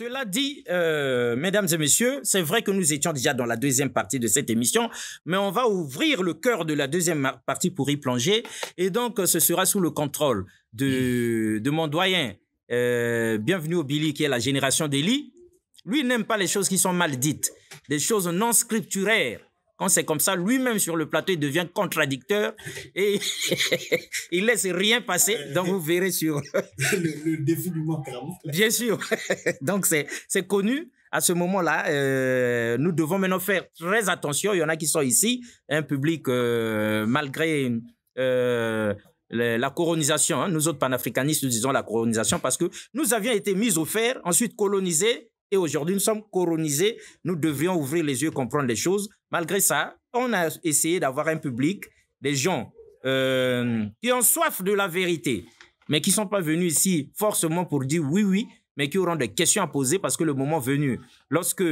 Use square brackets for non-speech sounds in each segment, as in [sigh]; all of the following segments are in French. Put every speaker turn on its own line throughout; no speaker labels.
Cela dit, euh, mesdames et messieurs, c'est vrai que nous étions déjà dans la deuxième partie de cette émission, mais on va ouvrir le cœur de la deuxième partie pour y plonger. Et donc, euh, ce sera sous le contrôle de, mon doyen, euh, bienvenue au Billy, qui est la génération d'Eli. Lui n'aime pas les choses qui sont mal dites, des choses non scripturaires. Quand c'est comme ça, lui-même sur le plateau, il devient contradicteur et [laughs] il laisse rien passer. Donc, vous verrez sur... [laughs] le, défi du manque Bien sûr. [laughs] Donc, c'est connu à ce moment-là, euh, nous devons maintenant faire très attention. Il y en a qui sont ici, un public, euh, malgré euh, la colonisation, hein. nous autres panafricanistes, nous disons la colonisation parce que nous avions été mis au fer, ensuite colonisés, et aujourd'hui nous sommes colonisés. Nous devions ouvrir les yeux, comprendre les choses. Malgré ça, on a essayé d'avoir un public, des gens euh, qui ont soif de la vérité, mais qui ne sont pas venus ici forcément pour dire oui, oui, mais qui auront des questions à poser parce que le moment venu, lorsque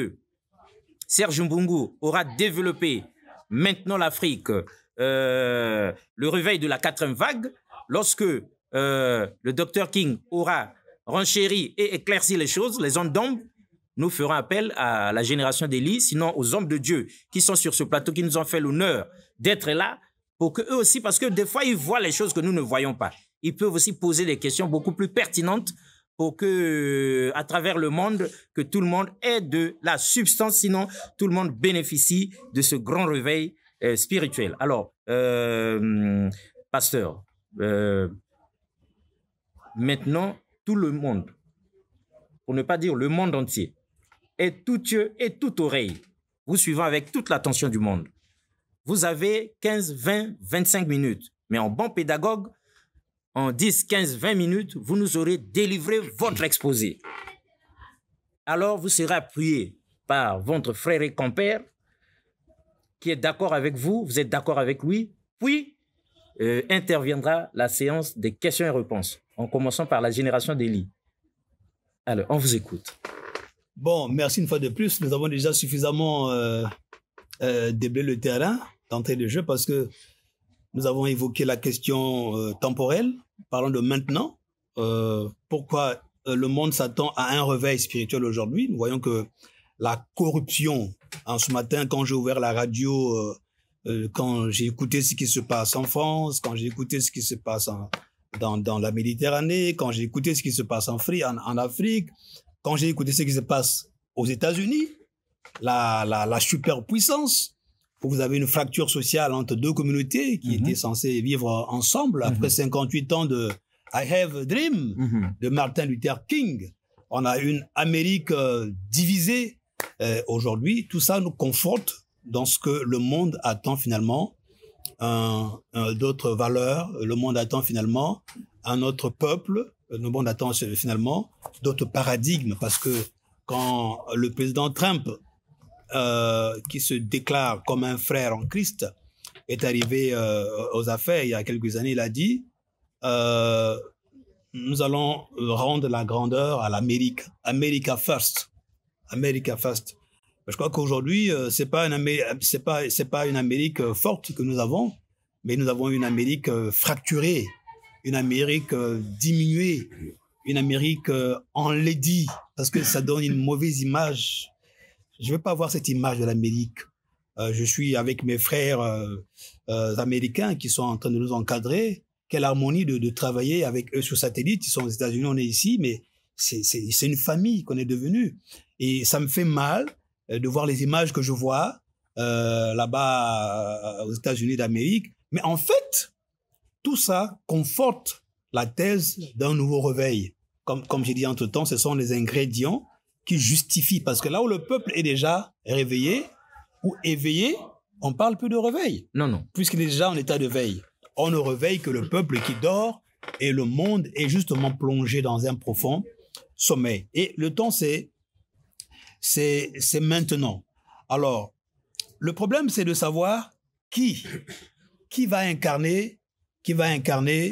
Serge Mbungu aura développé maintenant l'Afrique, euh, le réveil de la quatrième vague, lorsque euh, le docteur King aura renchéri et éclairci les choses, les zones d'ombre, nous ferons appel à la génération d'Élie, sinon aux hommes de Dieu qui sont sur ce plateau, qui nous ont fait l'honneur d'être là, pour que eux aussi, parce que des fois, ils voient les choses que nous ne voyons pas. Ils peuvent aussi poser des questions beaucoup plus pertinentes pour que, à travers le monde, que tout le monde ait de la substance, sinon tout le monde bénéficie de ce grand réveil euh, spirituel. Alors, euh, pasteur, euh, maintenant, tout le monde, pour ne pas dire le monde entier, et tout yeux et toute oreille. Vous suivant avec toute l'attention du monde. Vous avez 15, 20, 25 minutes. Mais en bon pédagogue, en 10, 15, 20 minutes, vous nous aurez délivré votre exposé. Alors vous serez appuyé par votre frère et compère qui est d'accord avec vous, vous êtes d'accord avec lui, puis euh, interviendra la séance des questions et réponses, en commençant par la génération lits. Alors, on vous écoute.
Bon, merci une fois de plus. Nous avons déjà suffisamment euh, euh le terrain d'entrée de jeu parce que nous avons évoqué la question euh, temporelle. Parlons de maintenant. Euh, pourquoi le monde s'attend à un réveil spirituel aujourd'hui Nous voyons que la corruption, en ce matin, quand j'ai ouvert la radio, quand j'ai écouté ce qui se passe en France, quand j'ai écouté ce qui se passe dans, la Méditerranée, quand j'ai écouté ce qui se passe en Afrique, quand j'ai écouté ce qui se passe aux États-Unis, la, superpuissance, où vous avez une fracture sociale entre deux communautés qui mhm. étaient censées vivre ensemble après 58 mhm. ans de I Have a Dream mhm. de Martin Luther King. On a une Amérique euh, divisée euh, aujourd'hui. Tout ça nous conforte dans ce que le monde attend finalement d'autres valeurs. Le monde attend finalement un autre peuple euh, nous monde euh, finalement d'autres paradigmes parce que quand le président Trump, euh, qui se déclare comme un frère en Christ, est arrivé aux affaires il y a quelques années, il a dit nous allons rendre la grandeur à l'Amérique, America first, America first. Je crois qu'aujourd'hui c'est pas une pas c'est pas une Amérique forte que nous avons, mais nous avons une Amérique fracturée une Amérique euh, diminuée, une Amérique euh, enlaidie, parce que ça donne une mauvaise image. Je ne veux pas avoir cette image de l'Amérique. Euh, je suis avec mes frères américains qui sont en train de nous encadrer. Quelle harmonie de, de travailler avec eux sur satellite. Ils sont aux États-Unis, on est ici, mais c'est une famille qu'on est devenu. Et ça me fait mal de voir les images que je vois là-bas aux États-Unis d'Amérique. Mais en fait, tout ça conforte la thèse d'un nouveau réveil. Comme, comme j'ai dit entre-temps, ce sont les ingrédients qui justifient. Parce que là où le peuple est déjà réveillé ou éveillé, on parle plus de réveil. Non, non. Puisqu'il est déjà en état de veille. On ne réveille que le peuple qui dort et le monde est justement plongé dans un profond sommeil. Et le temps, c'est, c'est, c'est maintenant. Alors, le problème, c'est de savoir qui, qui va incarner qui va incarner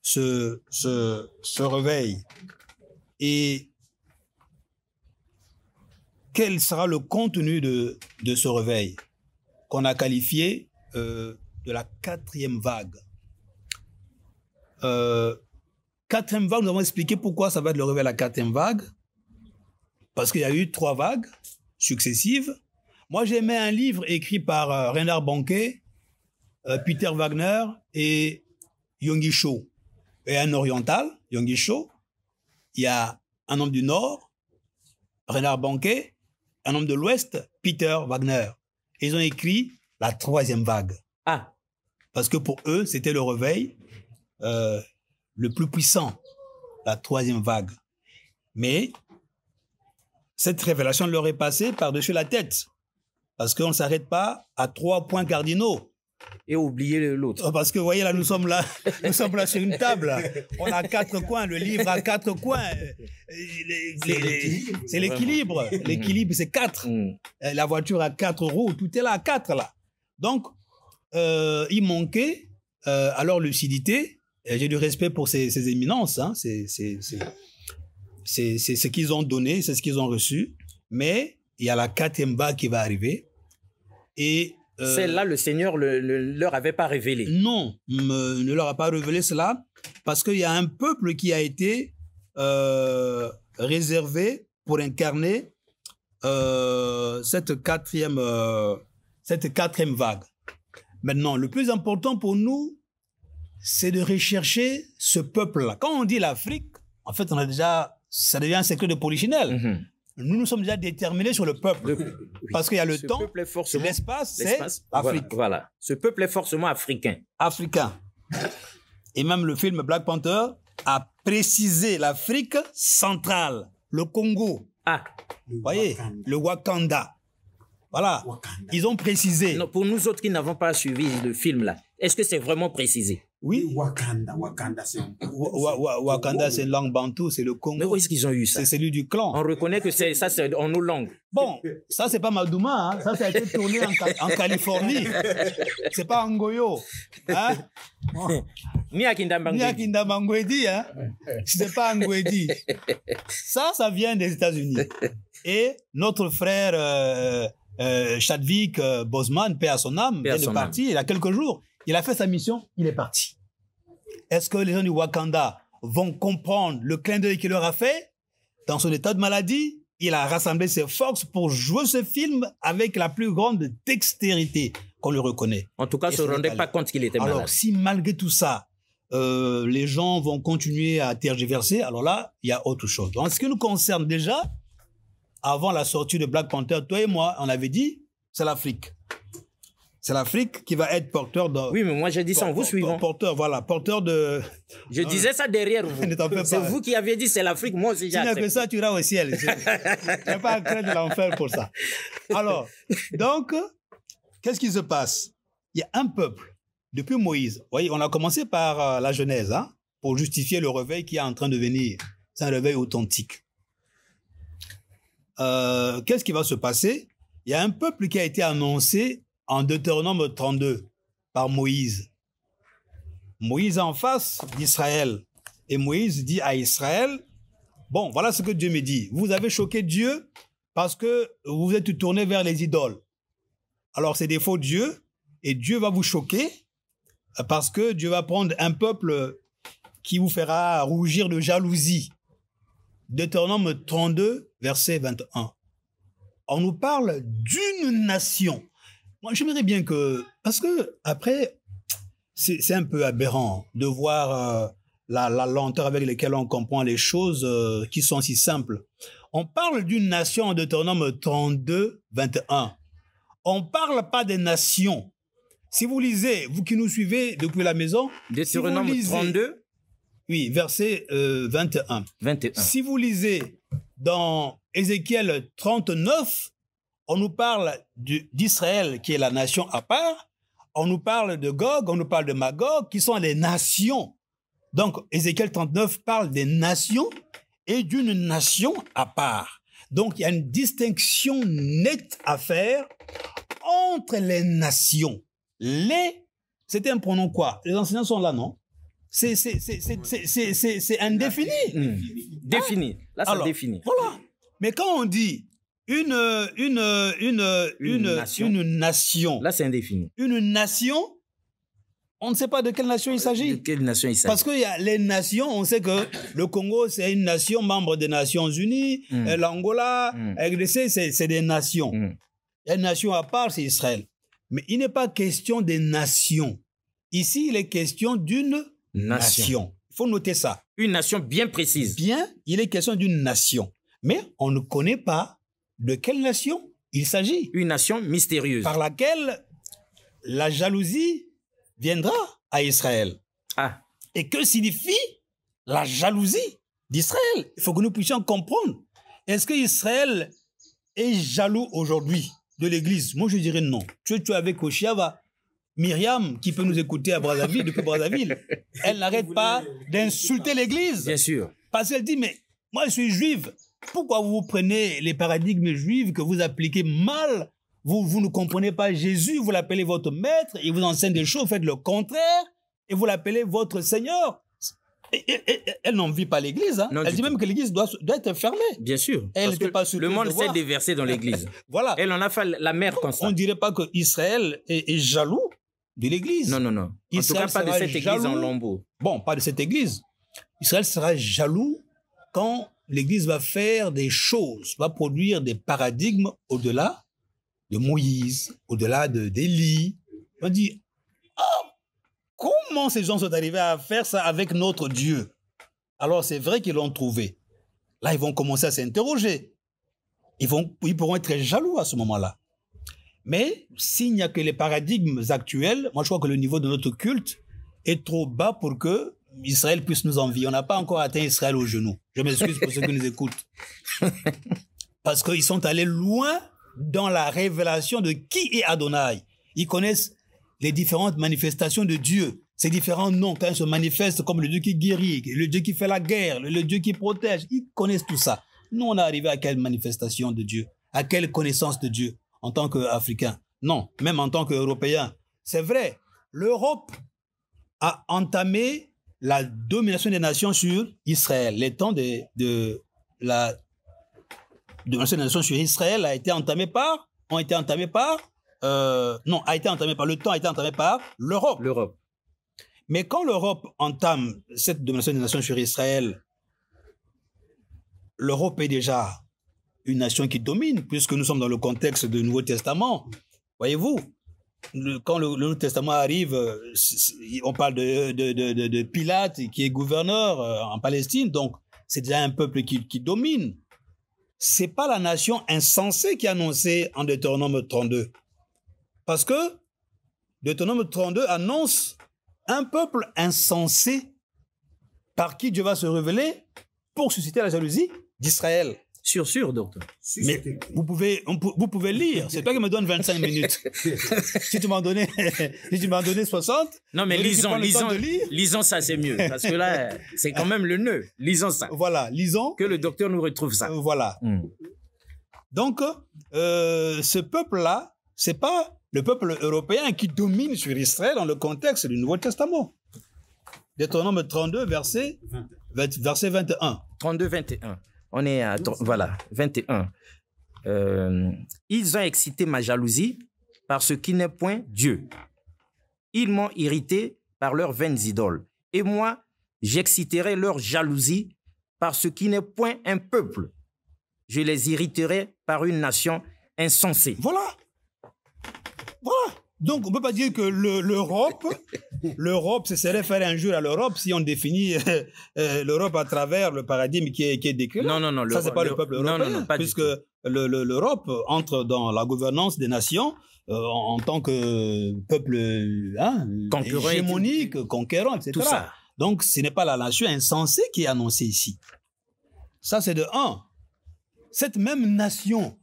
ce, ce, ce réveil. Et quel sera le contenu de, de ce réveil qu'on a qualifié euh, de la quatrième vague euh, Quatrième vague, nous avons expliqué pourquoi ça va être le réveil à la quatrième vague. Parce qu'il y a eu trois vagues successives. Moi, j'aimais un livre écrit par euh, Renard Banquet, Peter Wagner et Yongisho. Cho et un oriental, Cho. Il y a un homme du Nord, Renard Banquet. Un homme de l'Ouest, Peter Wagner. Ils ont écrit la troisième vague. Ah. Parce que pour eux, c'était le réveil euh, le plus puissant, la troisième vague. Mais cette révélation leur est passée par-dessus la tête. Parce qu'on ne s'arrête pas à trois points cardinaux et oublier l'autre. Oh, parce que, vous voyez, là, nous sommes là, [laughs] nous sommes là sur une table. On a quatre coins, le livre a quatre coins. C'est l'équilibre. L'équilibre, c'est quatre. Mm. Euh, la voiture a quatre roues, tout est là quatre, là. Donc, euh, il manquait euh, alors lucidité. J'ai du respect pour ces, ces éminences. Hein. C'est ce qu'ils ont donné, c'est ce qu'ils ont reçu. Mais il y a la quatrième vague qui va arriver. Et
celle-là, euh, le Seigneur ne leur avait pas révélé. Non, il ne leur a pas révélé cela
parce qu'il y a un peuple qui a été euh, réservé pour incarner euh, cette, quatrième, cette quatrième vague. Maintenant, le plus important pour nous, c'est de rechercher ce peuple-là. Quand on dit l'Afrique, en fait, on a déjà, ça devient un secret de Polychinelle. Mm-hmm nous nous sommes déjà déterminés sur le peuple. Parce qu'il y a le temps, l'espace, c'est l'Afrique.
Voilà, Ce peuple est forcément africain. Africain. Et même le film
Black Panther a précisé l'Afrique centrale, le Congo. Ah.
Vous voyez, le Wakanda. Voilà. Ils ont précisé. pour nous autres qui n'avons pas suivi le film là, est-ce que c'est vraiment précisé oui. Wakanda, Wakanda,
c'est Wakanda, c'est langue bantou, c'est le Congo. Mais où est-ce qu'ils ont eu ça C'est celui du clan. On reconnaît que
c'est ça, c'est en nos langues.
Bon, ça, c'est pas Madouma, hein. ça, ça a été tourné en, en Californie. c'est pas Angoyo. Hein? Bon. Ni à hein. C'est pas Angwedi. Ça, ça vient des États-Unis. Et notre frère euh, euh Chadwick euh, Boseman, père à son âme, vient de partir il y a quelques jours. Il a fait sa mission, il est parti. Est-ce que les gens du Wakanda vont comprendre le clin d'œil qu'il leur a fait Dans son état de maladie, il a rassemblé ses forces pour jouer ce film avec la plus grande dextérité
qu'on le reconnaît. En tout cas, ne se rendait pas compte qu'il était malade. Alors, si
malgré tout ça, euh, les gens vont continuer à tergiverser, alors là, il y a autre chose. En ce qui nous concerne déjà, avant la sortie de Black Panther, toi et moi, on avait dit, c'est l'Afrique. C'est l'Afrique qui va être porteur de. Oui, mais moi j'ai dit ça en vous suivant. Porteur, voilà, porteur de. Je
disais ça derrière vous. [laughs] c'est vous qui aviez dit c'est l'Afrique, moi aussi j'ai. Si que
ça, tu iras au ciel. Je
n'ai pas à craindre l'enfer pour ça. Alors, donc, qu'est-ce qui se
passe Il y a un peuple, depuis Moïse. Vous voyez, on a commencé par euh, la Genèse, hein, pour justifier le réveil qui est en train de venir. C'est un réveil authentique. Euh, qu'est-ce qui va se passer Il y a un peuple qui a été annoncé en Deutéronome 32 par Moïse. Moïse en face d'Israël. Et Moïse dit à Israël, bon, voilà ce que Dieu me dit. Vous avez choqué Dieu parce que vous êtes tourné vers les idoles. Alors c'est des faux Dieu, et Dieu va vous choquer parce que Dieu va prendre un peuple qui vous fera rougir de jalousie. Deutéronome 32, verset 21. On nous parle d'une nation. Moi, j'aimerais bien que. Parce que, après, c'est un peu aberrant de voir euh, la, lenteur avec laquelle on comprend les choses euh, qui sont si simples. On parle d'une nation en Deutéronome 32, 21. On ne parle pas des nations. Si vous lisez, vous qui nous suivez depuis la maison, Deutéronome 32 Oui, verset 21. Euh, 21. Si vous lisez dans Ézéchiel 39, on nous parle d'Israël qui est la nation à part, on nous parle de Gog, on nous parle de Magog, qui sont les nations. Donc, Ézéchiel 39 parle des nations et d'une nation à part. Donc, il y a une distinction nette à faire entre les nations. Les, c'était un pronom quoi Les enseignants sont là, non C'est indéfini. Mmh. Défini. Là, c'est défini. Voilà. Mais quand on dit une, une, une, une, nation. une nation. Là, c'est indéfini. Une nation, on ne sait pas de quelle nation il euh, s'agit. De quelle nation il s'agit Parce que y a les nations, on sait que le Congo, c'est une nation membre des Nations Unies, hmm. l'Angola, RDC, hmm. c'est des nations. Hmm. a Une nation à part, c'est Israël. Mais il n'est pas question des nations. Ici, il est question d'une nation. nation. Il faut noter ça. Une nation bien précise. Bien, il est question d'une nation. Mais on ne connaît pas de quelle nation il s'agit Une nation mystérieuse. Par laquelle la jalousie viendra à Israël. Ah. Et que signifie la jalousie d'Israël Il faut que nous puissions comprendre. Est-ce que Israël est jaloux aujourd'hui de l'Église Moi, je dirais non. Tu, tu es avec Oshiava, Myriam, qui peut nous écouter à Brazzaville, depuis Brazzaville. Elle [laughs] n'arrête pas d'insulter l'Église. Bien sûr. Parce qu'elle dit, mais moi, je suis juive. Pourquoi vous prenez les paradigmes juifs que vous appliquez mal vous, vous ne comprenez pas Jésus, vous l'appelez votre maître, il vous enseigne des choses, vous faites le contraire, et vous l'appelez votre Seigneur. elle n'en vit pas l'Église. Hein. Elle dit même que l'Église doit, doit, être fermée. Bien sûr. Elle n'était pas Le monde s'est
déversé dans l'Église. [laughs] voilà. Elle en a fait la mère comme ça. On ne dirait pas que Israël est, jaloux de l'Église. Non, non, non. en tout cas, pas de cette Église en Lambeau.
Bon, pas de cette Église. Israël sera jaloux quand l'Église va faire des choses, va produire des paradigmes au-delà de Moïse, au-delà d'Élie. on dit, ah, comment ces gens sont arrivés à faire ça avec notre Dieu Alors c'est vrai qu'ils l'ont trouvé. Là, ils vont commencer à s'interroger. Ils, vont, ils pourront être jaloux à ce moment-là. Mais s'il n'y a que les paradigmes actuels, moi je crois que le niveau de notre culte est trop bas pour que Israël puisse nous envier. On n'a pas encore atteint Israël au genou. Je m'excuse pour ceux qui nous écoutent. [laughs] Parce qu'ils sont allés loin dans la révélation de qui est Adonai. Ils connaissent les différentes manifestations de Dieu, ces différents noms quand ils se manifestent comme le Dieu qui guérit, le Dieu qui fait la guerre, le Dieu qui protège. Ils connaissent tout ça. Nous, on est arrivé à quelle manifestation de Dieu À quelle connaissance de Dieu en tant qu'Africain Non, même en tant qu'Européen. C'est vrai, l'Europe a entamé la domination des nations sur Israël. Les temps de, de la domination des nations sur Israël a été entamé par, ont été entamés par, euh, non, a été entamé par, le temps a été entamé par l'Europe. L'Europe. Mais quand l'Europe entame cette domination des nations sur Israël, l'Europe est déjà une nation qui domine, puisque nous sommes dans le contexte du Nouveau Testament. Voyez-vous, quand le, Nouveau Testament arrive, euh, on parle de, de, Pilate qui est gouverneur euh, en Palestine, donc c'est déjà un peuple qui, qui domine. C'est pas la nation insensée qui est annoncée en Deutéronome 32. Parce que Deutéronome 32 annonce un peuple insensé par qui Dieu va se révéler pour susciter la jalousie d'Israël. Sûr, sûr, docteur. Mais vous pouvez, vous pouvez lire. C'est toi qui me donne 25 minutes. [laughs] si tu m'en donnais, [laughs] si tu m'en donnais 60. Non, mais lisons, lisons,
lisons ça, c'est mieux. Parce que là, c'est quand même le nœud. Lisons ça. Voilà, lisons. Que le docteur nous retrouve ça. Euh, voilà.
Mm.
Donc, euh, ce peuple-là, c'est pas le peuple européen qui domine sur Israël dans le contexte du Nouveau Testament. Deutéronome 32, verset,
verset 21. 32, 21. On est à, voilà, 21. Euh, ils ont excité ma jalousie par ce qui n'est point Dieu. Ils m'ont irrité par leurs vaines idoles. Et moi, j'exciterai leur jalousie par ce qui n'est point un peuple. Je les irriterai par une nation insensée. Voilà. Voilà. Donc, on ne
peut pas dire que l'Europe, le, l'Europe, ce serait faire jour à l'Europe si on définit euh, euh, l'Europe à travers le paradigme qui est, qui décrit. Non, non, non. Ça, n'est pas le, peuple européen. Non, non, non, pas puisque l'Europe entre dans la gouvernance des nations euh, en, tant que peuple hein, hégémonique, conquérant, etc. Donc, ce n'est pas la nation insensée qui est annoncée ici. Ça, c'est de un. Cette même nation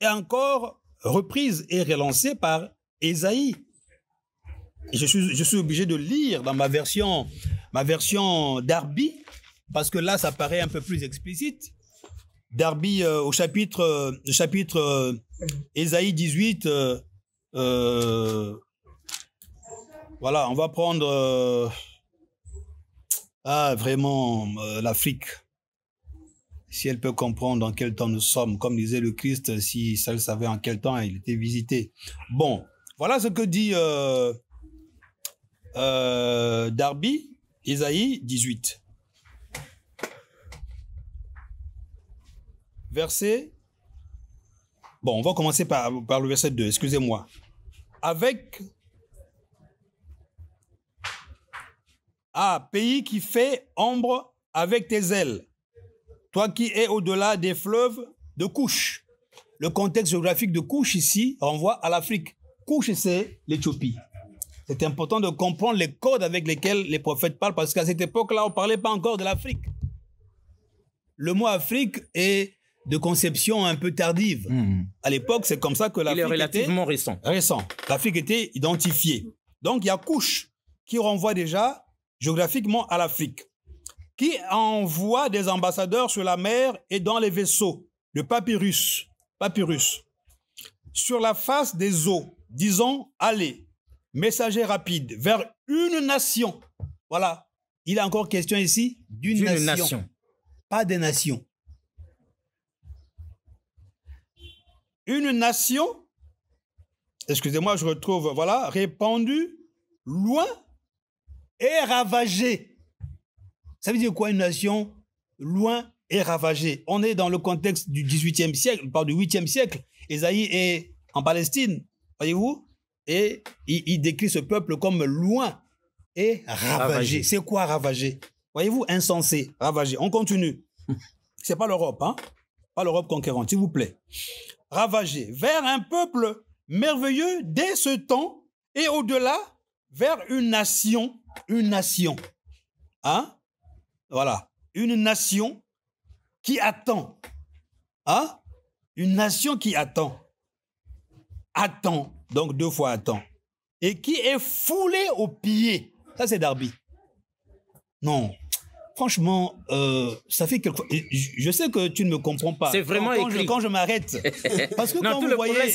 est encore reprise et relancée par Ésaïe. Je suis, je suis obligé de lire dans ma version, ma version Darby, parce que là, ça paraît un peu plus explicite. Darby, euh, au chapitre, Esaïe euh, chapitre 18, euh, voilà, on va prendre, ah, vraiment, l'Afrique si elle peut comprendre en quel temps nous sommes, comme disait le Christ, si elle savait en quel temps il était visité. Bon, voilà ce que dit euh, euh, Darby, Isaïe 18. Verset. Bon, on va commencer par, par le verset 2, excusez-moi. Avec. Ah, pays qui fait ombre avec tes ailes qui est au-delà des fleuves de Couche. Le contexte géographique de Couche ici renvoie à l'Afrique. Couche, c'est l'Éthiopie. C'est important de comprendre les codes avec lesquels les prophètes parlent, parce qu'à cette époque-là, on ne parlait pas encore de l'Afrique. Le mot Afrique est de conception un peu tardive. Mmh. À l'époque, c'est comme ça que l'Afrique était... relativement récent. Récent. L'Afrique était identifiée. Donc, il y a Couche qui renvoie déjà géographiquement à l'Afrique qui envoie des ambassadeurs sur la mer et dans les vaisseaux, le papyrus, papyrus, sur la face des eaux, disons, allez, messager rapide, vers une nation. Voilà, il est encore question ici d'une nation, nation, pas des nations. Une nation, excusez-moi, je retrouve, voilà, répandue, loin et ravagée ça veut dire quoi une nation loin et ravagée On est dans le contexte du 18e siècle, parle du 8e siècle. Esaïe est en Palestine, voyez-vous Et il, décrit ce peuple comme loin et ravagé. ravagé. C'est quoi ravagé Voyez-vous, insensé, ravagé. On continue. [laughs] C'est pas l'Europe, hein Pas l'Europe conquérante, s'il vous plaît. Ravagé vers un peuple merveilleux dès ce temps et au-delà vers une nation, une nation, hein, voilà. Une nation qui attend. Hein? Une nation qui attend. Attend. Donc deux fois attend. Et qui est foulée aux pieds. Ça, c'est Darby. Non. Franchement, euh, ça fait quelque. Je sais que tu ne me comprends pas. C'est vraiment quand, écrit. Je, quand je m'arrête. Parce que quand vous le voyez, si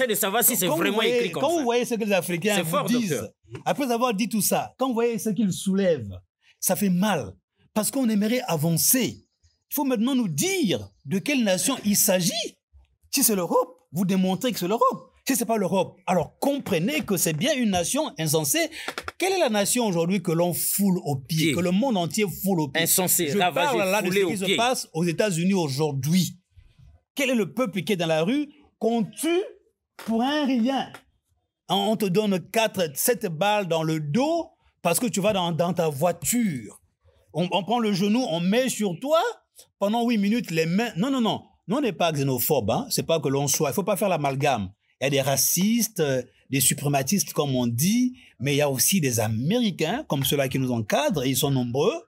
c'est vraiment comme Quand vous voyez ce que les Africains disent, après avoir dit tout ça, quand vous voyez ce qu'ils soulèvent, ça fait mal parce qu'on aimerait avancer. Il faut maintenant nous dire de quelle nation il s'agit. Si c'est l'Europe, vous démontrez que c'est l'Europe. Si ce n'est pas l'Europe, alors comprenez que c'est bien une nation insensée. Quelle est la nation aujourd'hui que l'on foule au pied, que le
monde entier foule aux pieds Insensée,
Je parle là de ce qui se passe aux États-Unis aujourd'hui. Quel est le peuple qui est dans la rue qu'on tue pour un rien On te donne 4, 7 balles dans le dos parce que tu vas dans, dans ta voiture on, prend le genou, on met sur toi pendant huit minutes les mains. Non, non, non. Non, on n'est pas xénophobe. Hein. C'est pas que l'on soit. Il faut pas faire l'amalgame. Il y a des racistes, euh, des suprématistes, comme on dit, mais il y a aussi des Américains, comme ceux-là qui nous encadrent, et ils sont nombreux,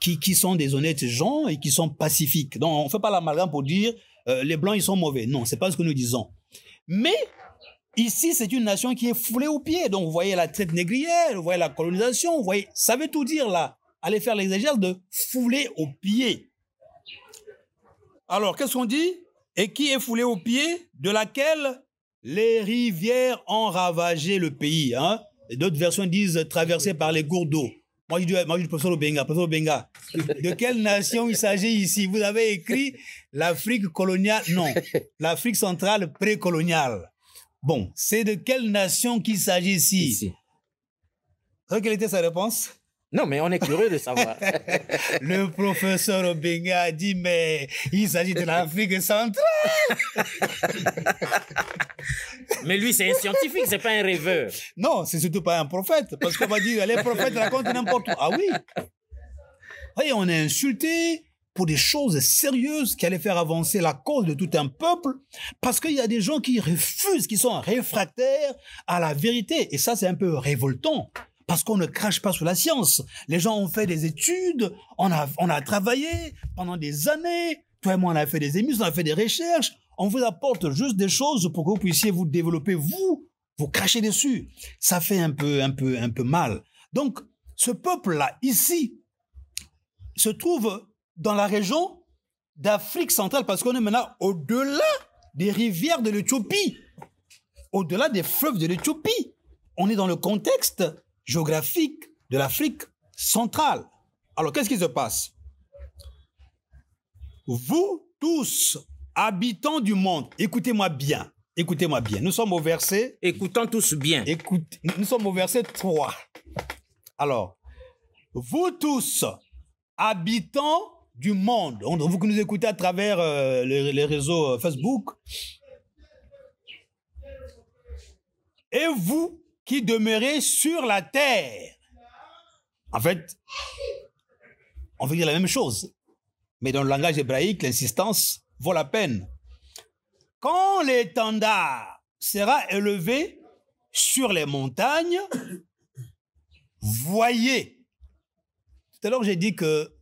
qui, qui sont des honnêtes gens et qui sont pacifiques. Donc, on ne fait pas l'amalgame pour dire euh, les Blancs, ils sont mauvais. Non, c'est pas ce que nous disons. Mais Ici, c'est une nation qui est foulée aux pieds. Donc, vous voyez la traite négrière, vous voyez la colonisation, vous voyez, ça veut tout dire là allez faire l'exagère de fouler au pieds. Alors, qu'est-ce qu'on dit Et qui est foulé aux pieds De laquelle les rivières ont ravagé le pays. Hein D'autres versions disent traversées par les gourdes d'eau. Moi, je dis, moi, professeur Obenga, De quelle nation il s'agit ici Vous avez écrit l'Afrique coloniale. Non, l'Afrique centrale précoloniale. Bon, c'est de quelle nation qu'il s'agit ici. Quelle était sa réponse non, mais on est curieux de savoir. [laughs] le professeur Obinga a dit, mais il s'agit de l'Afrique centrale.
mais lui, c'est un scientifique, c'est pas un rêveur.
Non, c'est surtout pas un prophète. Parce qu'on va dire, les prophètes racontent n'importe quoi. Ah oui. Voyez, on est insulté pour des choses sérieuses qui allaient faire avancer la cause de tout un peuple, parce qu'il y a des gens qui refusent, qui sont réfractaires à la vérité. Et ça, c'est un peu révoltant parce qu'on ne crache pas sur la science. Les gens ont fait des études, on a, on a travaillé pendant des années. Toi et moi, on a fait des émissions, on a fait des recherches. On vous apporte juste des choses pour que vous puissiez vous développer, vous, vous cracher dessus. Ça fait un peu, un peu, un peu mal. Donc, ce peuple-là, ici, se trouve dans la région d'Afrique centrale, parce qu'on est maintenant au-delà des rivières de l'Éthiopie, au-delà des fleuves de l'Éthiopie. On est dans le contexte géographique de l'Afrique centrale. Alors, qu'est-ce qui se passe Vous tous, habitants du monde, écoutez-moi bien. Écoutez-moi bien. Nous sommes au verset. Écoutons tous bien. Écoute, nous sommes au verset 3. Alors, vous tous, habitants du monde, vous que nous écoutez à travers euh, les, réseaux euh, Facebook, et vous, qui demeurait sur la terre. En fait, on veut dire la même chose. Mais dans le langage hébraïque, l'insistance vaut la peine. Quand l'étendard sera élevé sur les montagnes, voyez. Tout à l'heure, j'ai dit que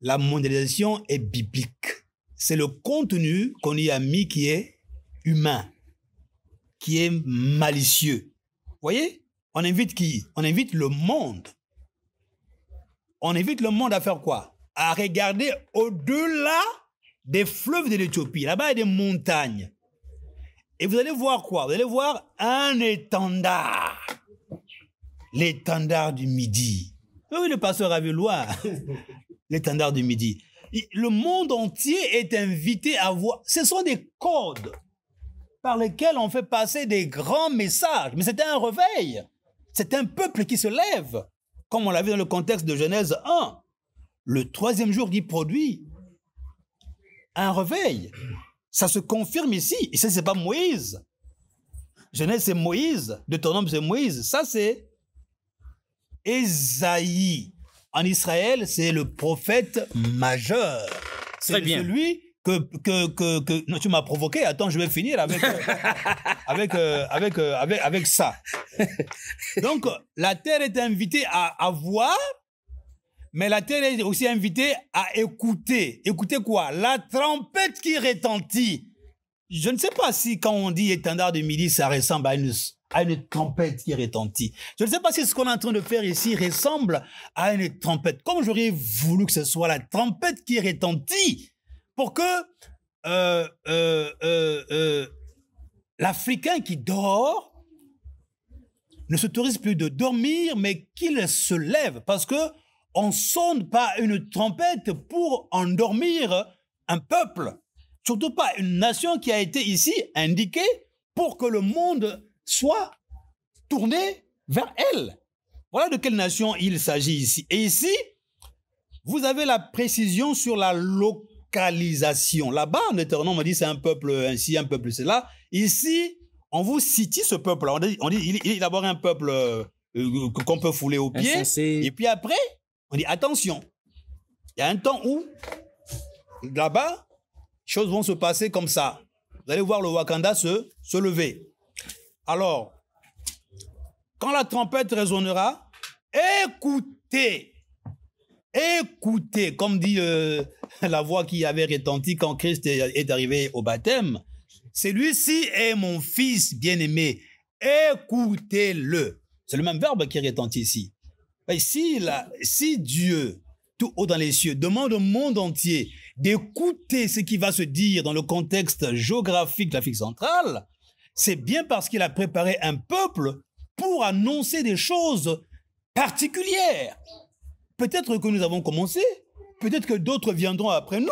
la mondialisation est biblique. C'est le contenu qu'on y a mis qui est humain qui est malicieux. voyez On invite qui On invite le monde. On invite le monde à faire quoi À regarder au-delà des fleuves de l'Éthiopie. Là-bas, il y a des montagnes. Et vous allez voir quoi Vous allez voir un étendard. L'étendard du midi. Ah oui, le pasteur loin. [laughs] l'étendard du midi. Le monde entier est invité à voir. Ce sont des codes par lesquels on fait passer des grands messages. Mais c'était un réveil. C'est un peuple qui se lève, comme on l'a vu dans le contexte de Genèse 1. Le troisième jour qui produit un réveil. Ça se confirme ici. Ici, ce n'est pas Moïse. Genèse, c'est Moïse. nom, c'est Moïse. Ça, c'est Esaïe. En Israël, c'est le prophète majeur. C'est celui que, que, que, Non, tu m'as provoqué. Attends, je vais finir avec, euh, [laughs] avec, euh, euh, avec, avec, ça. Donc, la terre est invitée à, à voir, mais la terre est aussi invitée à écouter. Écouter quoi La trompette qui retentit. Je ne sais pas si quand on dit étendard de midi, ça ressemble à une, à une trompette qui retentit. Je ne sais pas si ce qu'on est en train de faire ici ressemble à une trompette. Comme j'aurais voulu que ce soit la trompette qui retentit pour que euh, euh, euh, l'Africain qui dort ne s'autorise plus de dormir, mais qu'il se lève, parce que on sonne pas une trompette pour endormir un peuple, surtout pas une nation qui a été ici indiquée pour que le monde soit tourné vers elle. Voilà de quelle nation il s'agit ici. Et ici, vous avez la précision sur la localité localisation. Là-bas, on dit c'est un peuple ainsi, un peuple cela. Ici, on vous cite ce peuple-là. On dit, il, est d'abord un peuple euh, euh, qu'on peut fouler au pied. Et puis après, on dit attention, il y a un temps où, là-bas, choses vont se passer comme ça. Vous allez voir le Wakanda se, se lever. Alors, quand la trompette résonnera, écoutez, écoutez, comme dit euh, [laughs] la voix qui avait retenti quand Christ est arrivé au baptême. Celui-ci est mon fils bien-aimé. Écoutez-le. C'est le même verbe qui retentit ici. si, si Dieu, tout haut dans les cieux, demande au monde entier d'écouter ce qui va se dire dans le contexte géographique de l'Afrique centrale, c'est bien parce qu'il a préparé un peuple pour annoncer des choses particulières. Peut-être que nous avons commencé Peut-être que d'autres viendront après nous,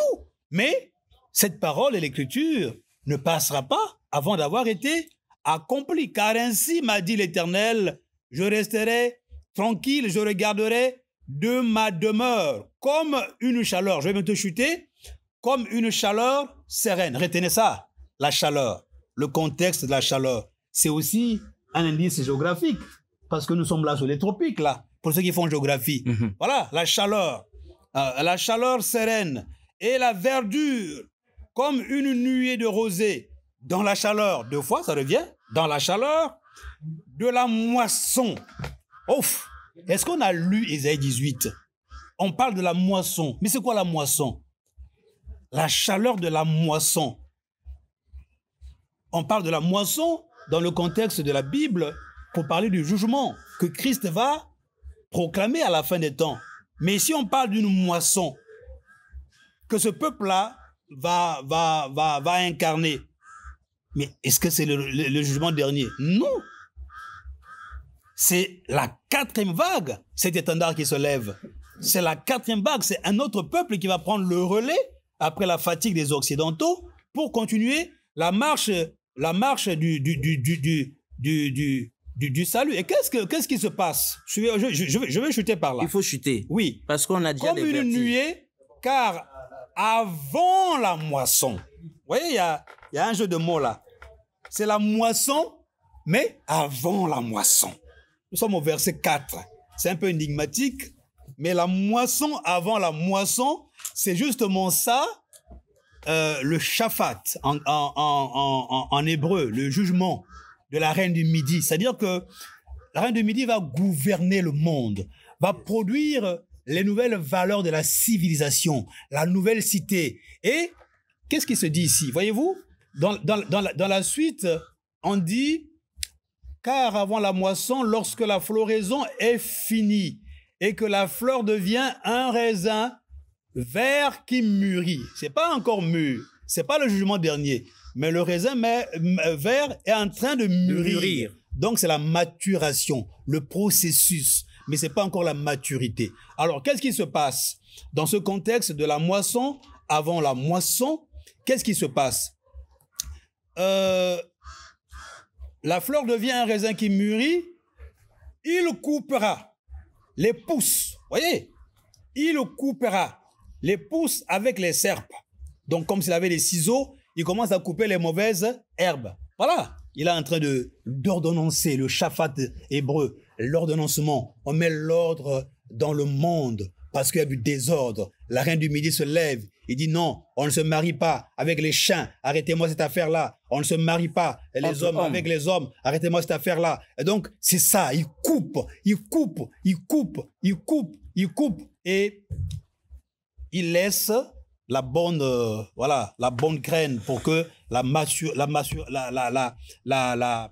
mais cette parole et l'écriture ne passera pas avant d'avoir été accomplie. Car ainsi m'a dit l'Éternel, je resterai tranquille, je regarderai de ma demeure comme une chaleur. Je vais bientôt chuter, comme une chaleur sereine. Retenez ça, la chaleur, le contexte de la chaleur. C'est aussi un indice géographique, parce que nous sommes là sur les tropiques, là, pour ceux qui font géographie. Mhm. Voilà, la chaleur. Euh, la chaleur sereine et la verdure comme une nuée de rosée dans la chaleur. Deux fois, ça revient. Dans la chaleur de la moisson. Ouf Est-ce qu'on a lu Ésaïe 18 On parle de la moisson. Mais c'est quoi la moisson La chaleur de la moisson. On parle de la moisson dans le contexte de la Bible pour parler du jugement que Christ va proclamer à la fin des temps. Mais si on parle d'une moisson que ce peuple-là va, va, va, va incarner, mais est-ce que c'est le, jugement dernier Non. C'est la quatrième vague, cet étendard qui se lève. C'est la quatrième vague, c'est un autre peuple qui va prendre le relais après la fatigue des Occidentaux pour continuer la marche, la marche du, du, du, du, du, du, salut. Et qu'est-ce, que, ce qui se passe je vais, je, chuter par là. Il faut chuter. Oui. Parce qu'on a déjà Comme une nuée, car avant la moisson, vous voyez, il y a, un jeu de mots là. C'est la moisson, mais avant la moisson. Nous sommes au verset 4. C'est un peu énigmatique, mais la moisson avant la moisson, c'est justement ça, euh, le shafat en hébreu, le jugement de la reine du Midi. C'est-à-dire que la reine du Midi va gouverner le monde, va produire les nouvelles valeurs de la civilisation, la nouvelle cité. Et qu'est-ce qui se dit ici Voyez-vous, dans, la, suite, on dit, car avant la moisson, lorsque la floraison est finie et que la fleur devient un raisin vert qui mûrit, c'est pas encore mûr, c'est pas le jugement dernier, mais le raisin euh, vert est en train de mûrir. Donc c'est la maturation, le processus, mais c'est pas encore la maturité. Alors qu'est-ce qui se passe dans ce contexte de la moisson avant la moisson Qu'est-ce qui se passe euh, La fleur devient un raisin qui mûrit. Il coupera les pousses. Voyez, il coupera les pousses avec les serpes. Donc comme s'il avait les ciseaux, il commence à couper les mauvaises herbes. Voilà, il est en train de d'ordonnancer le shafat hébreu, l'ordonnancement. On met l'ordre dans le monde parce qu'il y a du désordre. La reine du Midi se lève. Il dit non, on ne se marie pas avec les chiens. Arrêtez-moi cette affaire-là. On ne se marie pas les hommes, avec les hommes. Arrêtez-moi cette affaire-là. Et donc, c'est ça. Il coupe, il coupe, il coupe, il coupe, il coupe. Et il laisse la bonne, euh, voilà, la bonne graine pour que la, la, la, la,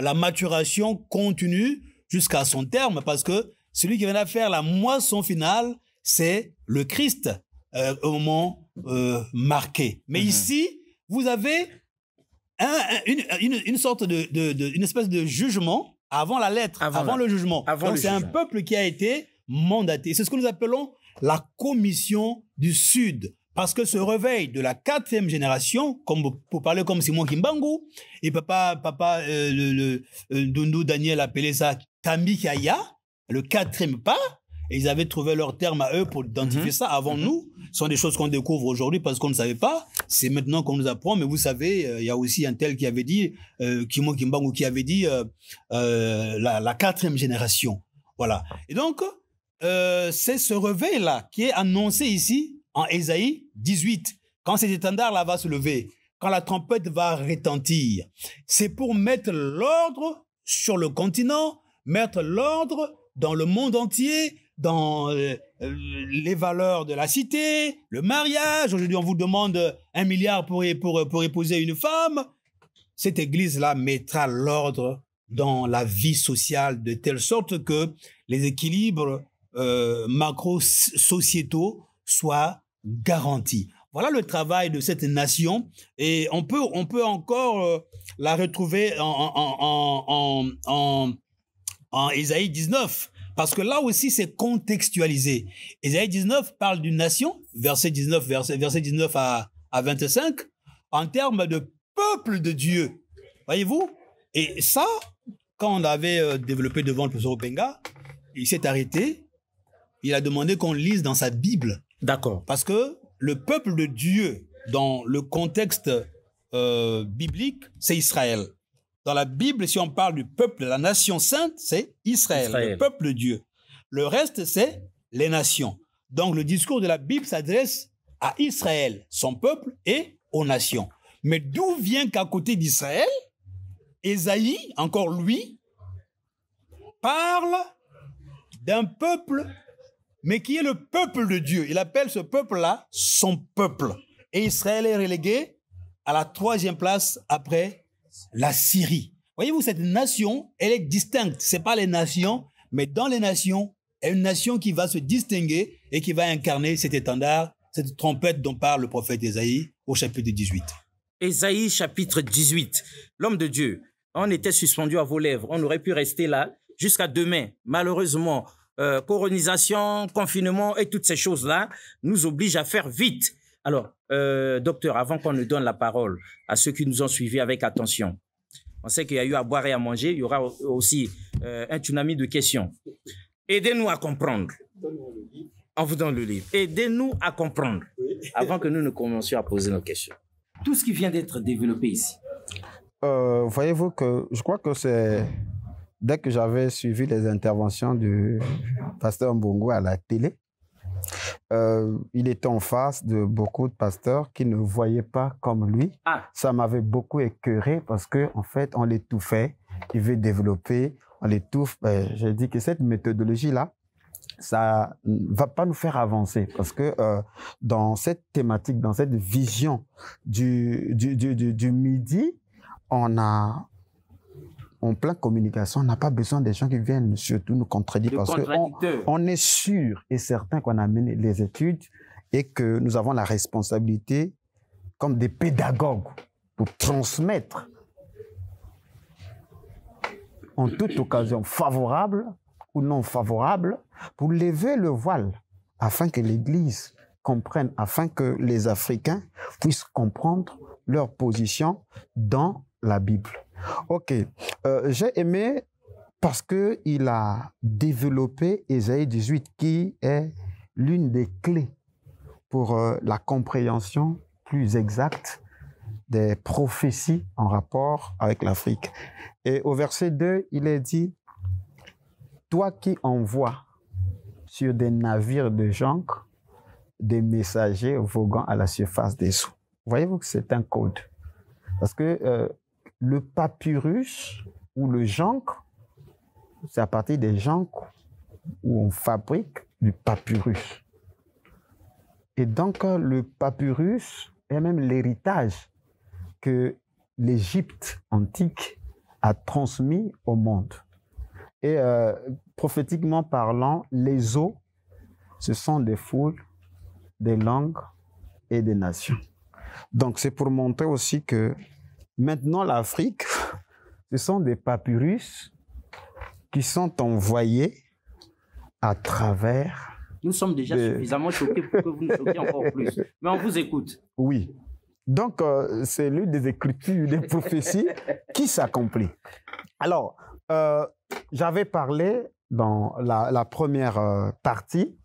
la, maturation continue jusqu'à son terme parce que celui qui vient à faire la moisson finale, c'est le Christ euh, au moment euh, marqué. Mais mhm. ici, vous avez une, sorte de, de, une espèce de jugement avant la lettre, avant, le jugement. Donc c'est un peuple qui a été mandaté. C'est ce que nous appelons la Commission du Sud. Parce que ce réveil de la quatrième génération, comme, pour parler comme Simon Kimbangu, et papa, papa euh, le, le euh, Daniel appelait ça Tamikaya, le quatrième pas, et ils avaient trouvé leur terme à eux pour identifier mhm. ça avant mhm. nous. Ce sont des choses qu'on découvre aujourd'hui parce qu'on ne savait pas. C'est maintenant qu'on nous apprend. Mais vous savez, euh, il y a aussi un tel qui avait dit, Simon Kimbangu, qui avait dit la, quatrième génération. Voilà. Et donc, euh, c'est ce réveil-là qui est annoncé ici en Ésaïe 18, quand cet étendard-là va se lever, quand la trompette va retentir. C'est pour mettre l'ordre sur le continent, mettre l'ordre dans le monde entier, dans euh, les valeurs de la cité, le mariage. Aujourd'hui, on vous demande un milliard pour, pour, pour épouser une femme. Cette église-là mettra l'ordre dans la vie sociale de telle sorte que les équilibres euh, macro-sociétaux soient garantis. Voilà le travail de cette nation et on peut, on peut encore euh, la retrouver en, en, 19 parce que là aussi c'est contextualisé. Ésaïe 19 parle d'une nation, verset 19, verset, verset 19 à, 25, en termes de peuple de Dieu. Voyez-vous Et ça, quand on avait euh, développé devant le professeur Benga il s'est arrêté il a demandé qu'on lise dans sa Bible. D'accord. Parce que le peuple de Dieu, dans le contexte euh, biblique, c'est Israël. Dans la Bible, si on parle du peuple, de la nation sainte, c'est Israël, le peuple de Dieu. Le reste, c'est les nations. Donc le discours de la Bible s'adresse à Israël, son peuple, et aux nations. Mais d'où vient qu'à côté d'Israël, Esaïe, encore lui, parle d'un peuple mais qui est le peuple de Dieu. Il appelle ce peuple-là son peuple. Et Israël est relégué à la troisième place après la Syrie. Voyez-vous, cette nation, elle est distincte. Ce n'est pas les nations, mais dans les nations, est une nation qui va se distinguer et qui va incarner cet étendard, cette trompette dont parle le prophète isaïe au chapitre 18.
Isaïe chapitre 18, l'homme de Dieu. On était suspendu à vos lèvres, on aurait pu rester là jusqu'à demain. Malheureusement, euh, coronisation, confinement et toutes ces choses-là nous obligent à faire vite. Alors, euh, docteur, avant qu'on ne donne la parole à ceux qui nous ont suivis avec attention, on sait qu'il y a eu à boire et à manger, il y aura aussi euh, un tsunami de questions. Aidez-nous à comprendre. En vous donnant le livre. Aidez-nous à comprendre avant que nous ne commencions à poser nos questions. Tout ce qui vient d'être développé ici.
voyez-vous que je crois que c'est dès que j'avais suivi les interventions du pasteur Mbongo à la télé, euh, il était en face de beaucoup de pasteurs qui ne voyaient pas comme lui. Ah. Ça m'avait beaucoup écœuré parce qu'en en fait, on l'étouffait. Il veut développer, on l'étouffe. Ben, j'ai dit que cette méthodologie-là, ça va pas nous faire avancer parce que euh, dans cette thématique, dans cette vision du, du, du, du midi, on a, en pleine communication, on n'a pas besoin des gens qui viennent surtout nous contredire parce qu'on on est sûr et certain qu'on a mené les études et que nous avons la responsabilité, comme des pédagogues, pour transmettre en toute occasion favorable ou non favorable, pour lever le voile afin que l'Église comprenne, afin que les Africains puissent comprendre leur position dans la Bible. Ok. Euh, j'ai aimé parce qu'il a développé Ésaïe 18, qui est l'une des clés pour euh, la compréhension plus exacte des prophéties en rapport avec l'Afrique. Et au verset 2, il est dit, Toi qui envoies sur des navires de jonc des messagers voguant à la surface des eaux. Voyez-vous que c'est un code. Parce que euh, le papyrus ou le jonc, c'est à partir des joncs où on fabrique du papyrus. Et donc, euh, le papyrus est même l'héritage que l'Égypte antique a transmis au monde. Et euh, prophétiquement parlant, les eaux, ce sont des foules, des langues et des nations. Donc, c'est pour montrer aussi que Maintenant, l'Afrique, ce sont des papyrus qui sont envoyés à travers.
Nous sommes déjà suffisamment choqués pour que vous nous choquiez encore plus. Mais on vous écoute.
Oui. Donc, euh, c'est l'une des écritures, des prophéties qui s'accomplit. Alors, euh, j'avais parlé dans la, première euh, partie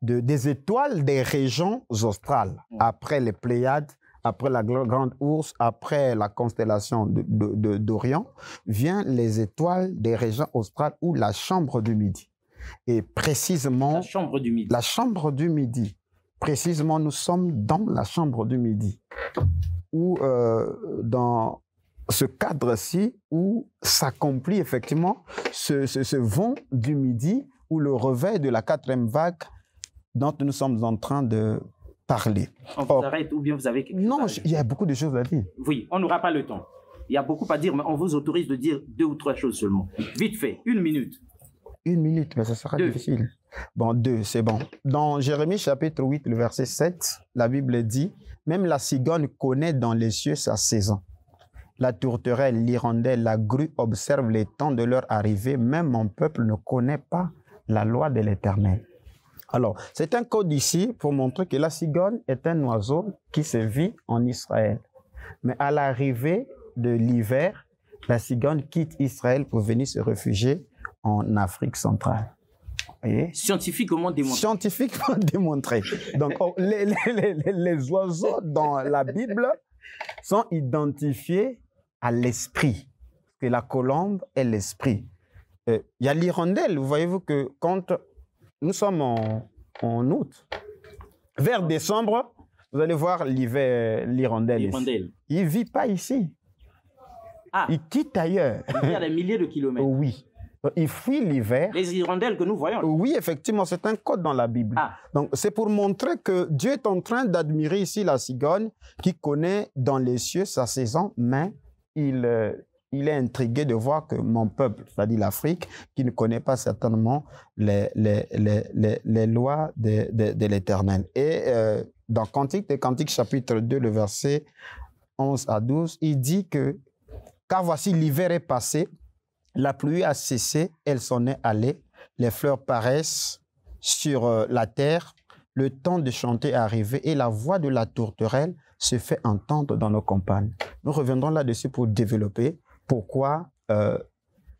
de, des étoiles des régions australes, mm. après les Pléiades après la grande ours, après la constellation d'Orient, vient les étoiles des régions australes ou la chambre du midi. Et précisément... La chambre du midi. La chambre du midi. Précisément, nous sommes dans la chambre du midi, ou euh, dans ce cadre-ci, où s'accomplit effectivement ce, ce vent du midi, ou le réveil de la quatrième vague dont nous sommes en train de parler.
On vous arrête ou bien vous avez Non, il y
a beaucoup de choses
à dire. Oui, on n'aura pas le temps. Il y a beaucoup à dire, mais on vous autorise de dire deux ou trois choses seulement. Vite fait, une minute.
Une minute, mais ce sera difficile. Bon, deux, c'est bon. Dans Jérémie chapitre 8, le verset 7, la Bible dit Même la cigogne connaît dans les cieux sa saison. La tourterelle, l'hirondelle, la grue observent les temps de leur arrivée. Même mon peuple ne connaît pas la loi de l'Éternel. Alors, c'est un code ici pour montrer que la cigogne est un oiseau qui se vit en Israël. Mais à l'arrivée de l'hiver, la cigogne quitte Israël pour venir se réfugier en Afrique centrale.
Scientifiquement démontré.
Scientifiquement [laughs] démontré. Donc, oh, les, oiseaux dans la Bible sont identifiés à l'esprit. que la colombe est l'esprit. Euh, il y a l'hirondelle. Voyez-vous que quand nous sommes en, août. Vers décembre, vous allez voir l'hiver, l'hirondelle. Il ne vit pas ici. Ah. Il quitte ailleurs. Il vit à des milliers de kilomètres. oui. Il fuit l'hiver. Les hirondelles que nous voyons. Oui, effectivement, c'est un code dans la Bible. Ah. Donc, c'est pour montrer que Dieu est en train d'admirer ici la cigogne qui connaît dans les cieux sa saison, mais il, euh, il est intrigué de voir que mon peuple, c'est-à-dire l'Afrique, qui ne connaît pas certainement les, les, lois de, l'Éternel. Et euh, dans Cantique des Cantiques, chapitre 2, le verset 11 à 12, il dit que car voici l'hiver est passé, la pluie a cessé, elle s'en est allée, les fleurs paraissent sur euh, la terre, le temps de chanter est arrivé et la voix de la tourterelle se fait entendre dans nos campagnes. Nous reviendrons là-dessus pour développer pourquoi euh,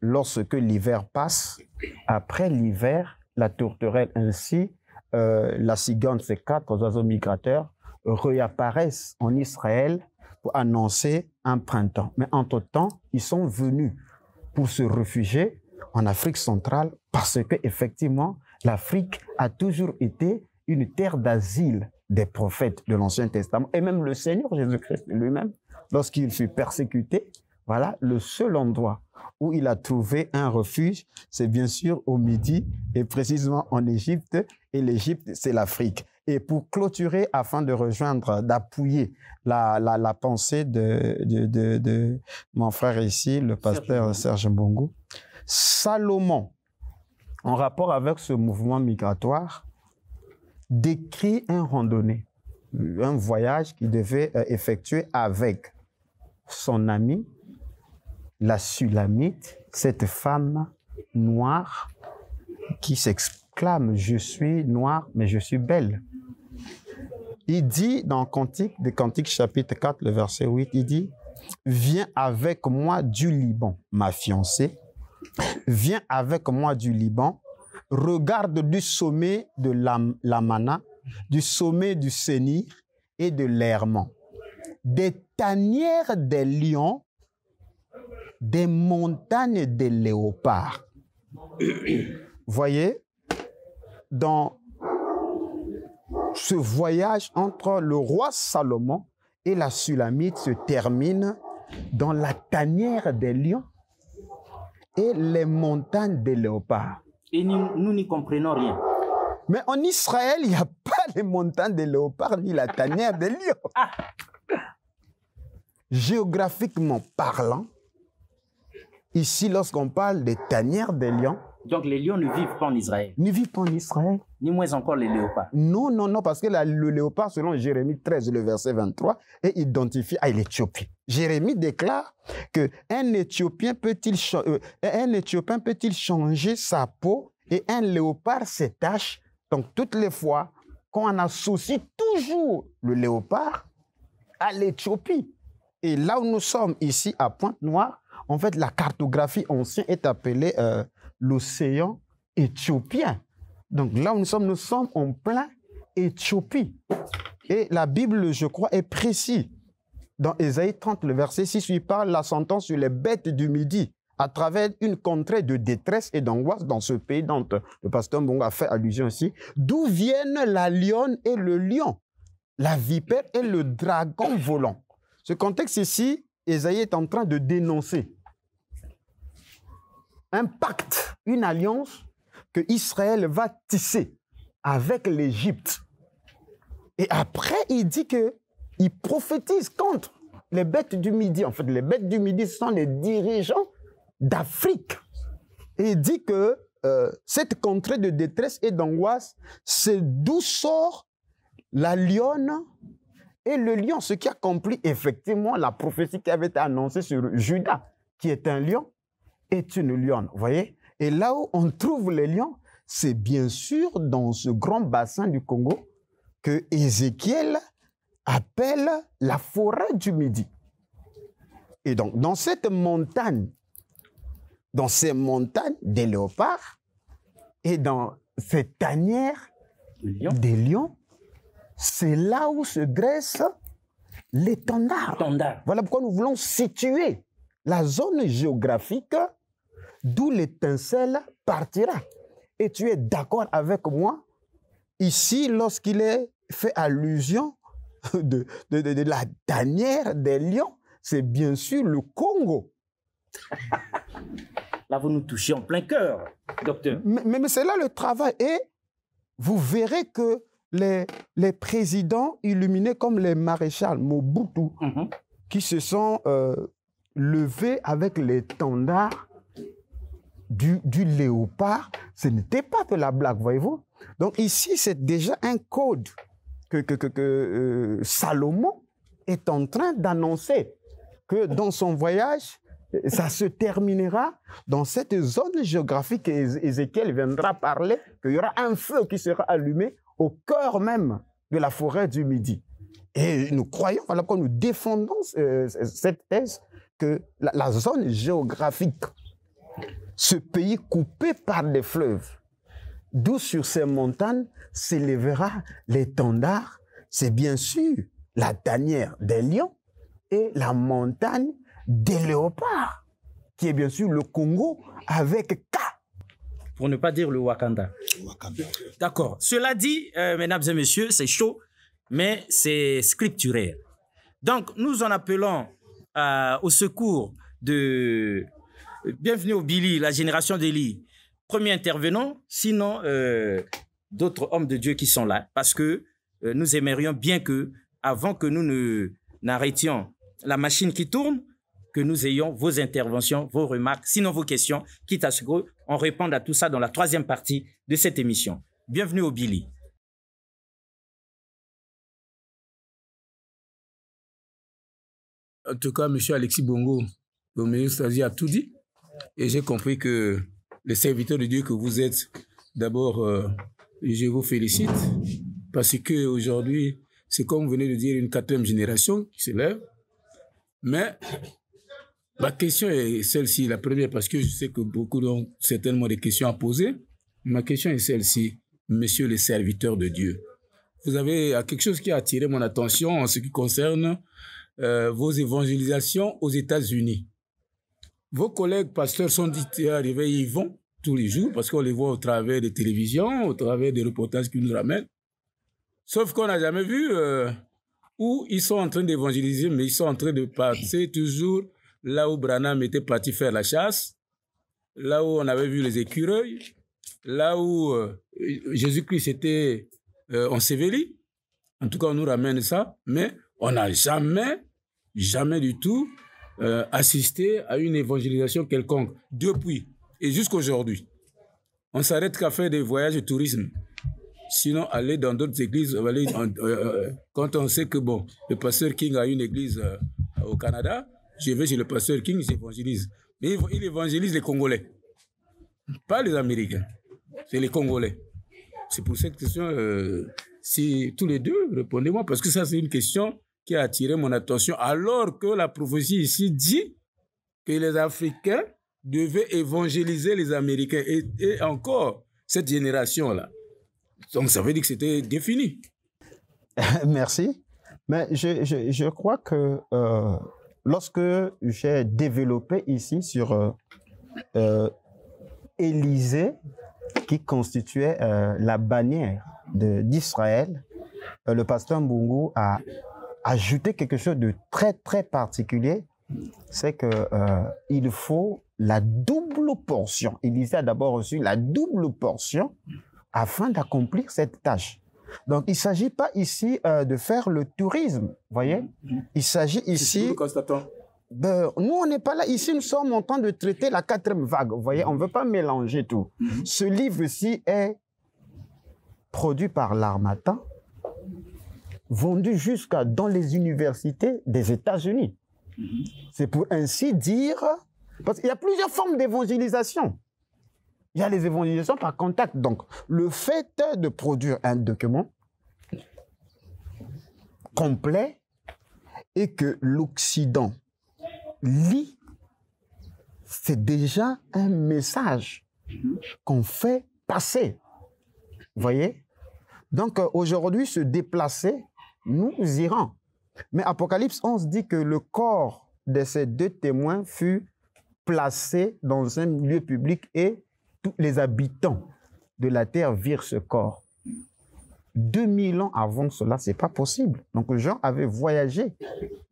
lorsque l'hiver passe, après l'hiver, la tourterelle ainsi, euh, la cigogne, ces quatre oiseaux migrateurs, réapparaissent en Israël pour annoncer un printemps. Mais entre-temps, ils sont venus pour se réfugier en Afrique centrale parce que effectivement, l'Afrique a toujours été une terre d'asile des prophètes de l'Ancien Testament et même le Seigneur Jésus-Christ lui-même, lorsqu'il fut persécuté, voilà le seul endroit où il a trouvé un refuge, c'est bien sûr au Midi et précisément en Égypte. Et l'Égypte, c'est l'Afrique. Et pour clôturer, afin de rejoindre, d'appuyer la, pensée de, de, de, mon frère ici, le pasteur Serge Mbongo, Salomon, en rapport avec ce mouvement migratoire, décrit un randonnée, un voyage qu'il devait euh, effectuer avec son ami la Sulamite, cette femme noire qui s'exclame Je suis noire, mais je suis belle. Il dit dans Cantique, de Cantique chapitre 4, le verset 8, il dit Viens avec moi du Liban, ma fiancée. Viens avec moi du Liban. Regarde du sommet de l'Amana, du sommet du Sénir et de l'Hermon. Des tanières des lions des montagnes des léopards. [coughs] Voyez, dans ce voyage entre le roi Salomon et la Sulamite se termine dans la tanière des lions et les montagnes des léopards.
Et nous, nous n'y comprenons rien.
Mais en Israël, il n'y a pas les montagnes des léopards ni la tanière des lions. Ah. Géographiquement parlant, Ici, lorsqu'on parle des tanières des lions, donc les lions ne vivent pas en Israël. Ne vivent pas en Israël. Ni moins encore les léopards. Non, non, non, parce que le léopard, selon Jérémie 13, le verset 23, est identifié à l'Éthiopie. Jérémie déclare que un Éthiopien peut-il euh, un Éthiopien peut-il changer sa peau et un léopard ses taches. Donc toutes les fois qu'on associe toujours le léopard à l'Éthiopie. Et là où nous sommes ici à Pointe-Noire, en fait, la cartographie ancienne est appelée euh, l'océan éthiopien. Donc là où nous sommes, nous sommes en plein Éthiopie. Et la Bible, je crois, est précise. Dans Ésaïe 30, le verset 6, il parle la sentence sur les bêtes du midi à travers une contrée de détresse et d'angoisse dans ce pays dont euh, le pasteur Mbonga a fait allusion ici. D'où viennent la lionne et le lion, la vipère et le dragon volant. Ce contexte ici Esaïe est en train de dénoncer un pacte, une alliance que Israël va tisser avec l'Égypte. Et après, il dit que il prophétise contre les bêtes du Midi. En fait, les bêtes du Midi sont les dirigeants d'Afrique. Et il dit que euh, cette contrée de détresse et d'angoisse, c'est d'où sort la lionne et le lion, ce qui accomplit effectivement la prophétie qui avait été annoncée sur Judas, qui est un lion, est une lionne. Vous voyez Et là où on trouve les lions, c'est bien sûr dans ce grand bassin du Congo que Ézéchiel appelle la forêt du Midi. Et donc, dans cette montagne, dans ces montagnes des léopards et dans ces tanières des lions, c'est là où se dresse l'étendard. Voilà pourquoi nous voulons situer la zone géographique d'où l'étincelle partira. Et tu es d'accord avec moi ici lorsqu'il est fait allusion de, la dernière des lions, c'est bien sûr le Congo. [laughs] là,
vous nous touchez en plein cœur, docteur.
mais c'est là le travail. Et vous verrez que les, les présidents illuminés comme les maréchals Mobutu, mhm. qui se sont euh, levés avec l'étendard du, du léopard, ce n'était pas de la blague, voyez-vous. Donc ici, c'est déjà un code que, que, euh, Salomon est en train d'annoncer que dans son voyage, ça se terminera dans cette zone géographique. Ézéchiel viendra parler qu'il y aura un feu qui sera allumé au cœur même de la forêt du Midi. Et nous croyons, voilà que nous défendons euh, cette thèse, que la, zone géographique, ce pays coupé par des fleuves, d'où sur ces montagnes s'élèvera l'étendard, c'est bien sûr la tanière des lions et la montagne des léopards, qui est bien sûr le Congo
avec pour ne pas dire le Wakanda. D'accord. Cela dit, euh, mesdames et messieurs, c'est chaud, mais c'est scripturaire. Donc, nous en appelons euh, au secours de... Bienvenue au Billy, la génération d'Eli. Premier intervenant, sinon euh, d'autres hommes de Dieu qui sont là, parce que nous aimerions bien que, avant que nous ne n'arrêtions la machine qui tourne, que nous ayons vos interventions, vos remarques, sinon vos questions, quitte à ce que on répond à tout ça dans la troisième partie de cette émission. Bienvenue au Billy.
En tout cas, M. Alexis Bongo, le ministre a tout dit. Et j'ai compris que les serviteurs de Dieu que vous êtes, d'abord, euh, je vous félicite parce qu'aujourd'hui, c'est comme vous venez de dire, une quatrième génération qui s'élève. Mais Ma question est celle-ci, la première, parce que je sais que beaucoup ont certainement des questions à poser. Ma question est celle-ci, messieurs les serviteurs de Dieu. Vous avez quelque chose qui a attiré mon attention en ce qui concerne euh, vos évangélisations aux États-Unis. Vos collègues pasteurs sont dit arrivés, ils vont tous les jours parce qu'on les voit au travers des télévisions, au travers des reportages qu'ils nous ramènent. Sauf qu'on n'a jamais vu euh, où ils sont en train d'évangéliser, mais ils sont en train de passer toujours là où Branham était parti faire la chasse, là où on avait vu les écureuils, là où euh, Jésus-Christ était en euh, enseveli. En tout cas, on nous ramène ça, mais on n'a jamais, jamais du tout euh, assisté à une évangélisation quelconque depuis et jusqu'aujourd'hui. On s'arrête qu'à faire des voyages de tourisme. Sinon, aller dans d'autres églises, quand on sait que, bon, le pasteur King a une église au Canada, je vais chez le pasteur King, s'évangélise. Mais il évangélise les Congolais, pas les Américains. C'est les Congolais. C'est pour cette question, euh, si tous les deux, répondez-moi, parce que ça, c'est une question qui a attiré mon attention, alors que la prophétie ici dit que les Africains devaient évangéliser les Américains, et, encore cette génération-là. Donc ça veut dire que c'était défini.
[laughs] Merci. Mais je, crois que euh, lorsque j'ai développé ici sur euh, euh, Élysée, qui constituait euh, la bannière d'Israël, le pasteur Mbungu a ajouté quelque chose de très très particulier, c'est que il faut la double portion. Élisée a d'abord reçu la double portion afin d'accomplir cette tâche. Donc, il ne s'agit pas ici euh, de faire le tourisme, voyez mhm. Il s'agit ici... Nous nous, on n'est pas là. Ici, nous sommes en train de traiter la quatrième vague, vous voyez On ne veut pas mélanger tout. Mhm. Ce livre-ci est produit par l'Armatan, vendu jusqu'à dans les universités des États-Unis. Mhm. C'est pour ainsi dire... Parce qu'il y a plusieurs formes d'évangélisation. Il y a les évangélisations par contact. Donc, le fait de produire un document complet et que l'Occident lit, c'est déjà un message qu'on fait passer. Vous voyez Donc euh, aujourd'hui, se déplacer, nous irons. Mais Apocalypse 11 dit que le corps de ces deux témoins fut placé dans un lieu public et tous les habitants de la terre virent ce corps. 2000 ans avant cela, c'est pas possible. Donc Jean avait voyagé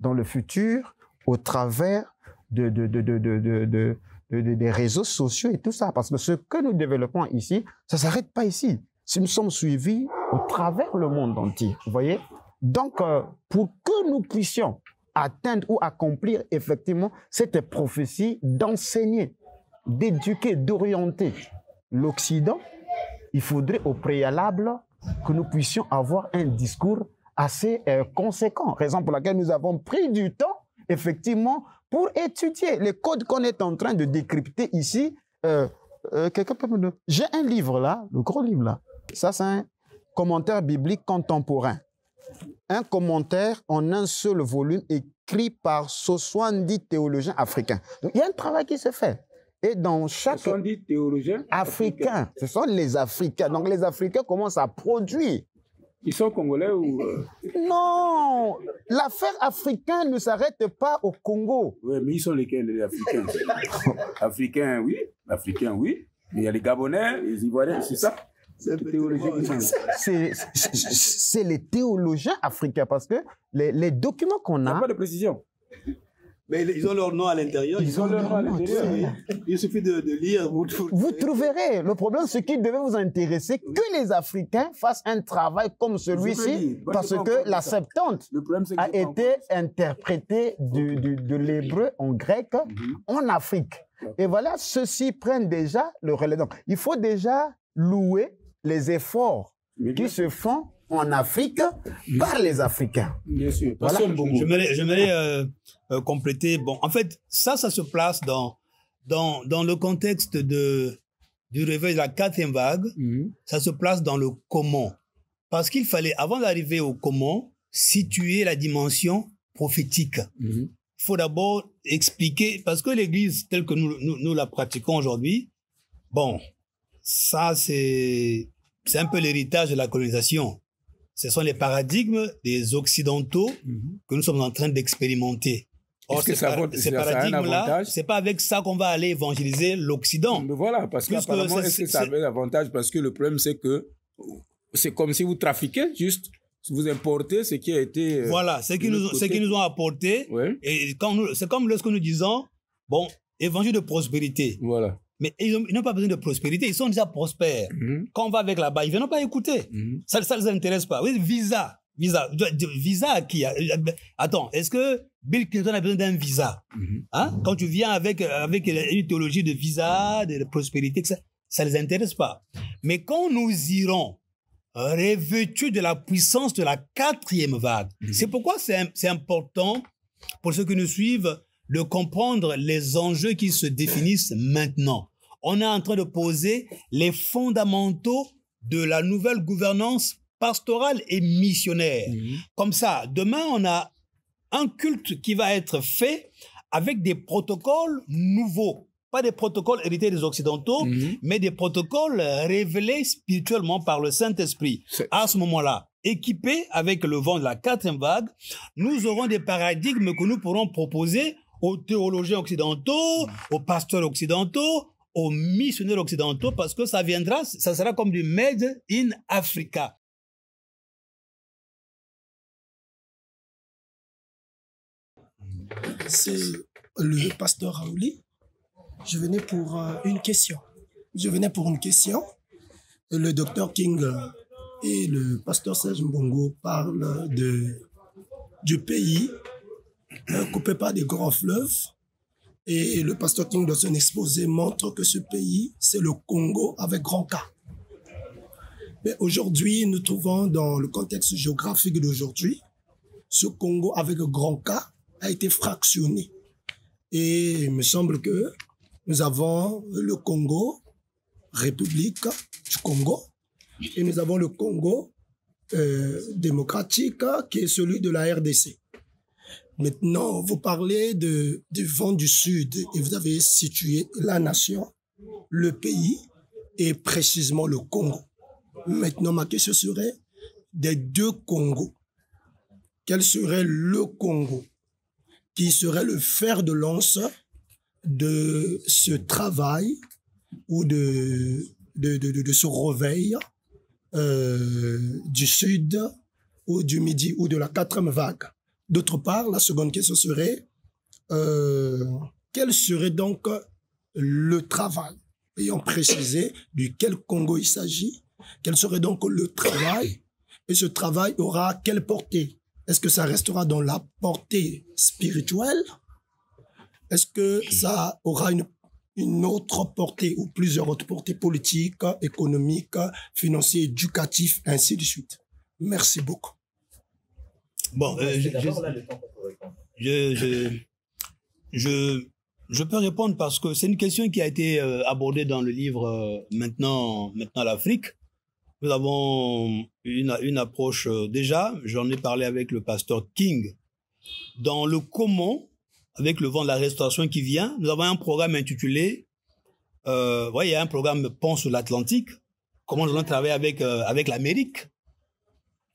dans le futur au travers de, des réseaux sociaux et tout ça. Parce que ce que nous développons ici, ça s'arrête pas ici. Si nous sommes suivis au travers le monde entier, vous voyez Donc, euh, pour que nous puissions atteindre ou accomplir effectivement cette prophétie d'enseigner d'éduquer, d'orienter l'Occident, il faudrait au préalable que nous puissions avoir un discours assez euh, conséquent. Raison pour laquelle nous avons pris du temps, effectivement, pour étudier les codes qu'on est en train de décrypter ici. Euh, euh, quelqu'un peut me J'ai un livre là, le gros livre là. Ça, c'est un commentaire biblique contemporain. Un commentaire en un seul volume écrit par 70 théologiens africains. Donc, il y a un travail qui se fait. Et dans chaque. Ce sont des théologiens africains. Ce sont les Africains. Donc les Africains commencent à produire.
Ils sont congolais ou. Euh, non L'affaire africaine ne s'arrête pas au Congo. Oui, mais ils sont lesquels, les Africains [laughs] Africains, oui. Africains, oui. Mais il y a les Gabonais, les Ivoiriens, c'est ça c'est
les théologiens africains parce que les, les documents qu'on a. Il n'y a pas de précision.
Mais ils ont leur nom à l'intérieur. Ils, ont, leur nom à l'intérieur. Il suffit de, lire.
Vous, trouverez. Le problème, ce qui devait vous intéresser que les Africains fassent un travail comme celui-ci, parce que la Septante a été interprétée de, l'hébreu en grec, mhm. en Afrique. Et voilà, ceux-ci prennent déjà le relais. Donc, il faut déjà louer les efforts qui se font en Afrique par les Africains. Bien sûr. Je,
euh, compléter. Bon, en fait, ça, ça se place dans, dans, dans le contexte de, du réveil de la quatrième vague. Mhm. Ça se place dans le comment. Parce qu'il fallait, avant d'arriver au comment, situer la dimension prophétique. Mhm. Il faut d'abord expliquer, parce que l'Église telle que nous, nous, la pratiquons aujourd'hui, bon, ça c'est un peu l'héritage de la colonisation. Ce sont les paradigmes des Occidentaux mhm. que nous sommes en train d'expérimenter
ça,
c'est pas avec ça qu'on va aller évangéliser l'Occident.
Voilà, parce que, est est, que ça l'avantage Parce que le problème, c'est que c'est comme si vous trafiquez juste vous importez ce qui a été. Euh, voilà, ce qu'ils nous, qui nous ont apporté.
Et quand c'est comme lorsque nous disons, bon, évangile de prospérité. Voilà. Mais ils n'ont pas besoin de prospérité, ils sont déjà prospères. Mhm. Quand on va avec là-bas, ils ne viennent pas écouter. Mhm. Ça Ça ne les intéresse pas. Oui, visa. Visa. Visa qui Attends, est-ce que Bill Clinton a besoin d'un visa mhm. hein? Quand tu viens avec, avec une théologie de visa, de prospérité, ça ne les intéresse pas. Mais quand nous irons revêtus de la puissance de la quatrième vague, mhm. c'est pourquoi c'est important pour ceux qui nous suivent de comprendre les enjeux qui se définissent maintenant. On est en train de poser les fondamentaux de la nouvelle gouvernance Pastoral et missionnaire. Mhm. Comme ça, demain, on a un culte qui va être fait avec des protocoles nouveaux. Pas des protocoles hérités des Occidentaux, mhm. mais des protocoles révélés spirituellement par le Saint-Esprit. À ce moment-là, équipés avec le vent de la quatrième vague, nous aurons des paradigmes que nous pourrons proposer aux théologiens occidentaux, aux pasteurs occidentaux, aux missionnaires occidentaux, parce que ça viendra, ça sera comme du Made in Africa.
c'est le pasteur Raouli. Je venais pour euh, une
question. Je venais pour une question. Le docteur King euh, et le pasteur Serge Mbongo parlent de, du pays euh, coupé par des grands fleuves. Et le pasteur King, dans son exposé, montre que ce pays, c'est le Congo avec grand K. Mais aujourd'hui, nous trouvons dans le contexte géographique d'aujourd'hui, ce Congo avec grand K a été fractionné. Et il me semble que nous avons le Congo, République du Congo, et nous avons le Congo euh, démocratique qui est celui de la RDC. Maintenant, vous parlez de, du vent du Sud et vous avez situé la nation, le pays et précisément le Congo. Maintenant, ma question serait des deux Congos. Quel serait le Congo qui serait le fer de lance de ce travail ou de, de, ce réveil euh, du Sud ou du Midi ou de la quatrième vague. D'autre part, la seconde question serait, euh, quel serait donc le travail ayant précisé du quel Congo il s'agit, quel serait donc le travail et ce travail aura quelle portée est-ce que ça restera dans la portée spirituelle Est-ce que ça aura une, une autre portée ou plusieurs autres portées politiques, économiques, financières, éducatives, ainsi de suite Merci beaucoup. Bon, euh,
je, je, je, peux répondre parce que c'est une question qui a été euh, abordée dans le livre euh, Maintenant, maintenant l'Afrique. Nous avons une, une approche, euh, déjà, j'en ai parlé avec le pasteur King. Dans le comment, avec le vent de la restauration qui vient, nous avons un programme intitulé, euh, il y a un programme Pont sur l'Atlantique. Comment nous allons travailler avec, euh, avec l'Amérique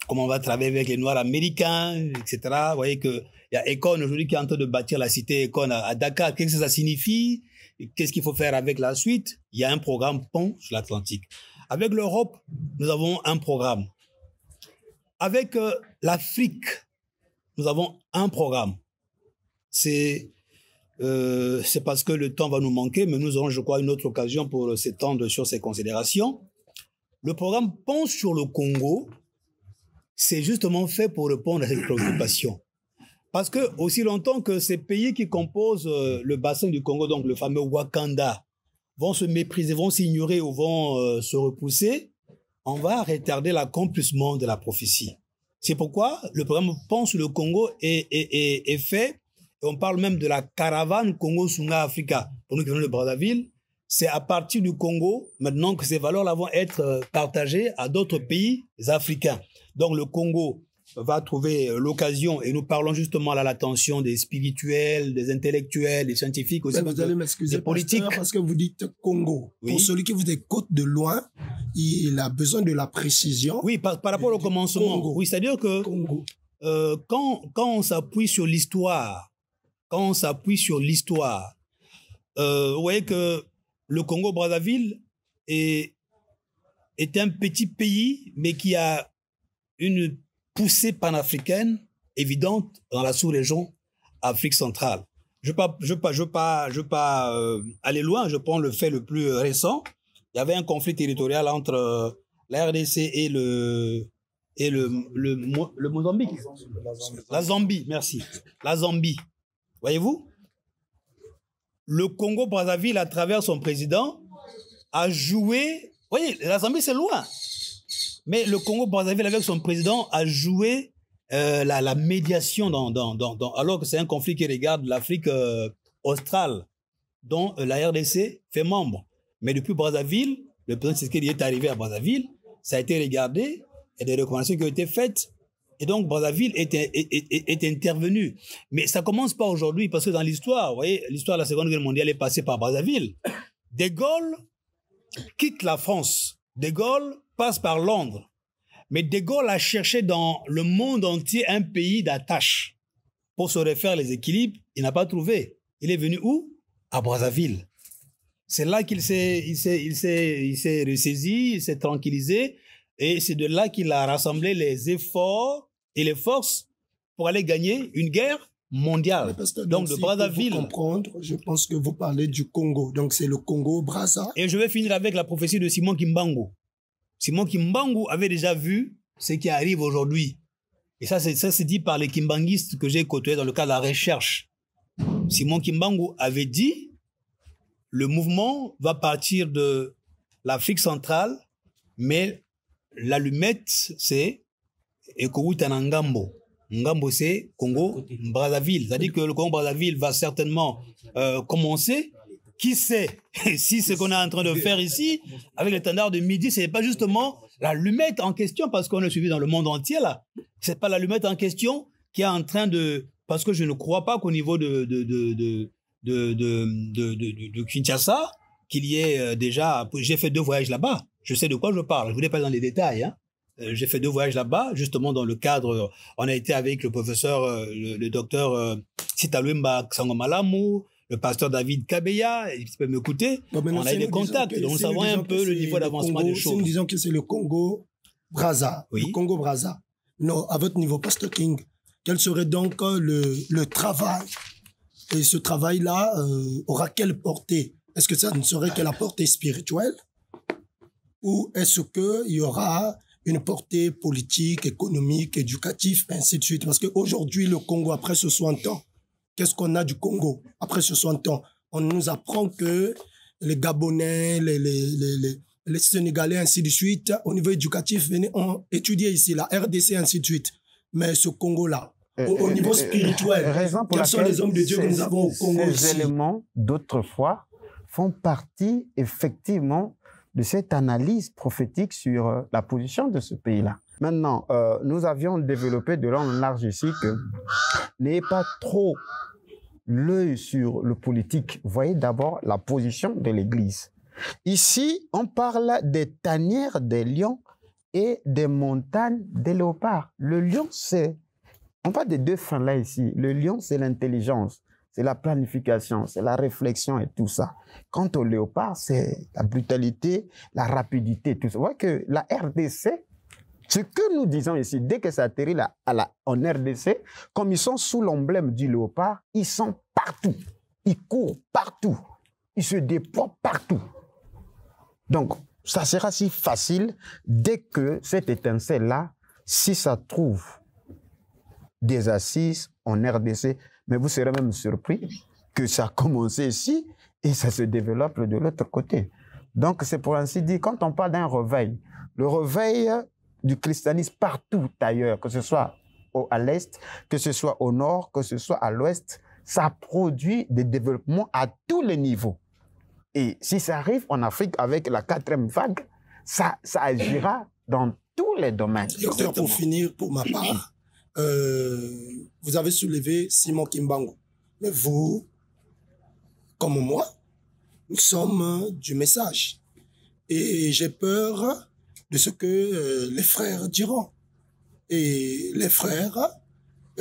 Comment on va travailler avec les Noirs américains, etc. Vous voyez qu'il y a Econ aujourd'hui qui est en train de bâtir la cité Econ à, à, Dakar. Qu'est-ce que ça signifie Qu'est-ce qu'il faut faire avec la suite Il y a un programme Pont sur l'Atlantique. Avec l'Europe, nous avons un programme. Avec euh, l'Afrique, nous avons un programme. Euh, c'est parce que le temps va nous manquer, mais nous aurons, je crois, une autre occasion pour s'étendre sur ces considérations. Le programme Pense sur le Congo, c'est justement fait pour répondre à ces préoccupations. Parce que aussi longtemps que ces pays qui composent euh, le bassin du Congo, donc le fameux Wakanda, vont se mépriser, vont s'ignorer ou vont euh, se repousser, on va retarder l'accomplissement de la prophétie. C'est pourquoi le programme Pense le Congo est, est, est, fait. on parle même de la caravane Congo-Sunga Africa. Pour nous qui venons de Brazzaville, c'est à partir du Congo, maintenant que ces valeurs-là vont être euh, partagées à d'autres pays africains. Donc le Congo va trouver euh, l'occasion, et nous parlons justement là l'attention des spirituels, des intellectuels, des scientifiques aussi. des ben, vous allez m'excuser, parce
que vous dites Congo. Pour celui qui vous écoute de loin, il a besoin de la précision. Oui, par, rapport au
commencement. Oui, c'est-à-dire que euh, quand, quand on s'appuie sur l'histoire, quand on s'appuie sur l'histoire, euh, vous voyez que le Congo-Brazzaville est, est un petit pays, mais qui a une poussée panafricaine évidente dans la sous-région Afrique centrale. Je ne veux pas, je pas, je pas, je pas euh, aller loin, je prends le fait le plus récent. Il y avait un conflit territorial entre euh, la RDC et le, et le, le, Mozambique. La Zambie. la Zambie, merci. La Zambie. Voyez-vous Le Congo-Brazzaville, à travers son président, a joué. Vous voyez, la Zambie, c'est loin. Mais le Congo-Brazzaville, avec son président, a joué euh, la, médiation, dans, alors que c'est un conflit qui regarde l'Afrique euh, australe, dont euh, la RDC fait membre. Mais depuis Brazzaville, le président Tshisekedi est arrivé à Brazzaville, ça a été regardé, et des recommandations qui ont été faites. Et donc, Brazzaville est, est, est, intervenu. Mais ça commence pas aujourd'hui, parce que dans l'histoire, vous voyez, l'histoire de la Seconde Guerre mondiale est passée par Brazzaville. De Gaulle quitte la France. De Gaulle passe par Londres. Mais De Gaulle a cherché dans le monde entier un pays d'attache pour se refaire les équilibres. Il n'a pas trouvé. Il est venu où À Brazzaville. C'est là qu'il s'est, il s'est, il s'est, il s'est ressaisi, il s'est tranquillisé. Et c'est de là qu'il a rassemblé les efforts et les forces pour aller gagner une guerre mondiale. donc, de Brazzaville. Pour
comprendre, je pense que vous parlez du Congo. Donc c'est le Congo Brazza. Et
je vais finir avec la prophétie de Simon Kimbango. Simon Kimbangu avait déjà vu ce qui arrive aujourd'hui. Et ça, c'est, dit par les Kimbanguistes que j'ai côtoyés dans le cadre de la recherche. Simon Kimbangu avait dit le mouvement va partir de l'Afrique centrale, mais l'allumette, c'est Ekoutanangambo. Ngambo, c'est Congo-Brazzaville. C'est-à-dire que le Congo-Brazzaville va certainement euh, commencer, qui sait si ce qu'on est en train de faire ici, avec le standard de midi, ce n'est pas justement la l'allumette en question, parce qu'on est suivi dans le monde entier là. Ce n'est pas l'allumette en question qui est en train de... Parce que je ne crois pas qu'au niveau de, de, de, de Kinshasa, qu'il y ait euh, déjà... J'ai fait deux voyages là-bas. Je sais de quoi je parle. Je ne voulais pas dans les détails. Hein. Euh, j'ai fait deux voyages là-bas, justement dans le cadre... On a été avec le professeur, euh, le, docteur Sitalwimba Ksangomalamu, le pasteur David Kabeya, il peut m'écouter. on a des contacts, donc on un peu le niveau d'avancement des choses. nous
disons que c'est le Congo Braza, oui. le Congo Braza. Non, à votre niveau, Pasteur King, quel serait donc euh, le, travail Et ce travail-là euh, aura quelle portée Est-ce que ça ne serait que la portée spirituelle Ou est-ce qu'il y aura une portée politique, économique, éducative, ainsi de suite Parce qu'aujourd'hui, le Congo, après ce 60 ans, Qu'est-ce qu'on a du Congo après 60 ans On nous apprend que les Gabonais, les, les, les, les Sénégalais, ainsi de suite, au niveau éducatif, ont étudié ici, la RDC, ainsi de suite. Mais ce Congo-là, au, niveau spirituel, raison pour quels sont les hommes
de Dieu que nous avons au Congo Ces éléments, éléments, d'autrefois, font partie effectivement de cette analyse prophétique sur euh, la position de ce pays-là. Maintenant, euh, nous avions développé de long large ici que n'ayez pas trop l'œil sur le politique. Voyez d'abord la position de l'Église. Ici, on parle des tanières des lions et des montagnes des léopards. Le lion, c'est... On parle des deux fins là ici. Le lion, c'est l'intelligence, c'est la planification, c'est la réflexion et tout ça. Quant au léopard, c'est la brutalité, la rapidité, tout ça. Vous voyez que la RDC, ce que nous disons ici, dès que ça atterrit là, à la, en RDC, comme ils sont sous l'emblème du léopard, ils sont partout. Ils courent partout. Ils se déploient partout. Donc, ça sera si facile dès que cette étincelle-là, si ça trouve des assises en RDC, mais vous serez même surpris que ça a commencé ici et ça se développe de l'autre côté. Donc, c'est pour ainsi dire, quand on parle d'un réveil, le réveil du christianisme partout ailleurs, que ce soit au, à l'Est, que ce soit au Nord, que ce soit à l'Ouest, ça produit des développements à tous les niveaux. Et si ça arrive en Afrique avec la quatrième vague, ça, ça agira dans tous les domaines. pour finir, pour ma part, euh, vous avez soulevé Simon Kimbango.
Mais vous, comme moi, nous sommes du message. Et j'ai peur de ce que euh, les frères diront. Et les frères,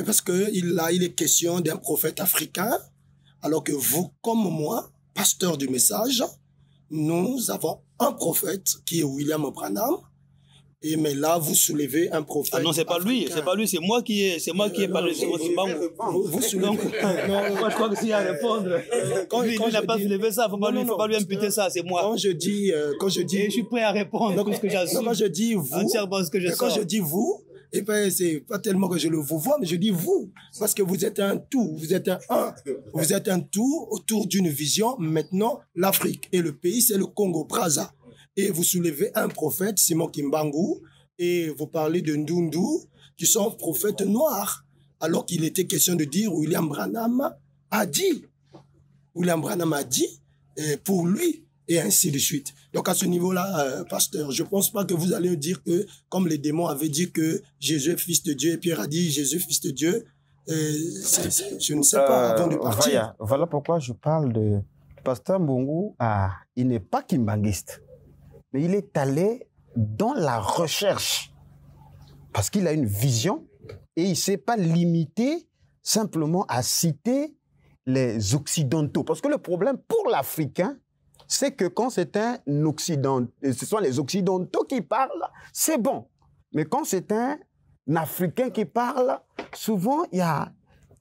parce que là, il est question d'un prophète africain, alors que vous, comme moi, pasteur du message, nous avons un prophète qui est William Branham, et mais là, vous soulevez un prophète. Ah non, c'est
pas lui, c'est pas lui, c'est moi qui ai, c'est moi qui est parlé. Vous, vous soulevez. Donc, non, [laughs] moi, je crois que c'est à répondre, euh, quand, quand il n'a pas soulevé ça, faut pas lui, faut pas lui imputer ça, c'est moi. Quand je
dis, euh, quand je dis, je suis prêt à répondre. Donc, ce que j'assume. Quand je dis vous, ce que quand je dis vous, et eh ben, c'est pas tellement que je le vous vois, mais je dis vous, parce que vous êtes un tout, vous êtes un un, vous êtes un tout autour d'une vision. Maintenant, l'Afrique et le pays, c'est le Congo Brazza et vous soulevez un prophète, Simon Kimbangu, et vous parlez de Ndundu, qui sont prophètes noirs, alors qu'il était question de dire William Branham a dit. William Branham a dit euh, pour lui, et ainsi de suite. Donc à ce niveau-là, euh, pasteur, je ne pense pas que vous allez dire que, comme les démons avaient dit que Jésus est fils de Dieu, et Pierre a dit Jésus fils de Dieu, euh, je ne sais pas, partir.
Voilà, pourquoi je parle de pasteur Mbungu, ah, il n'est pas kimbanguiste il est allé dans la recherche parce qu'il a une vision et il ne s'est pas limité simplement à citer les Occidentaux. Parce que le problème pour l'Africain, c'est que quand c'est un Occident, euh, ce sont les Occidentaux qui parlent, c'est bon. Mais quand c'est un Africain qui parle, souvent, il y a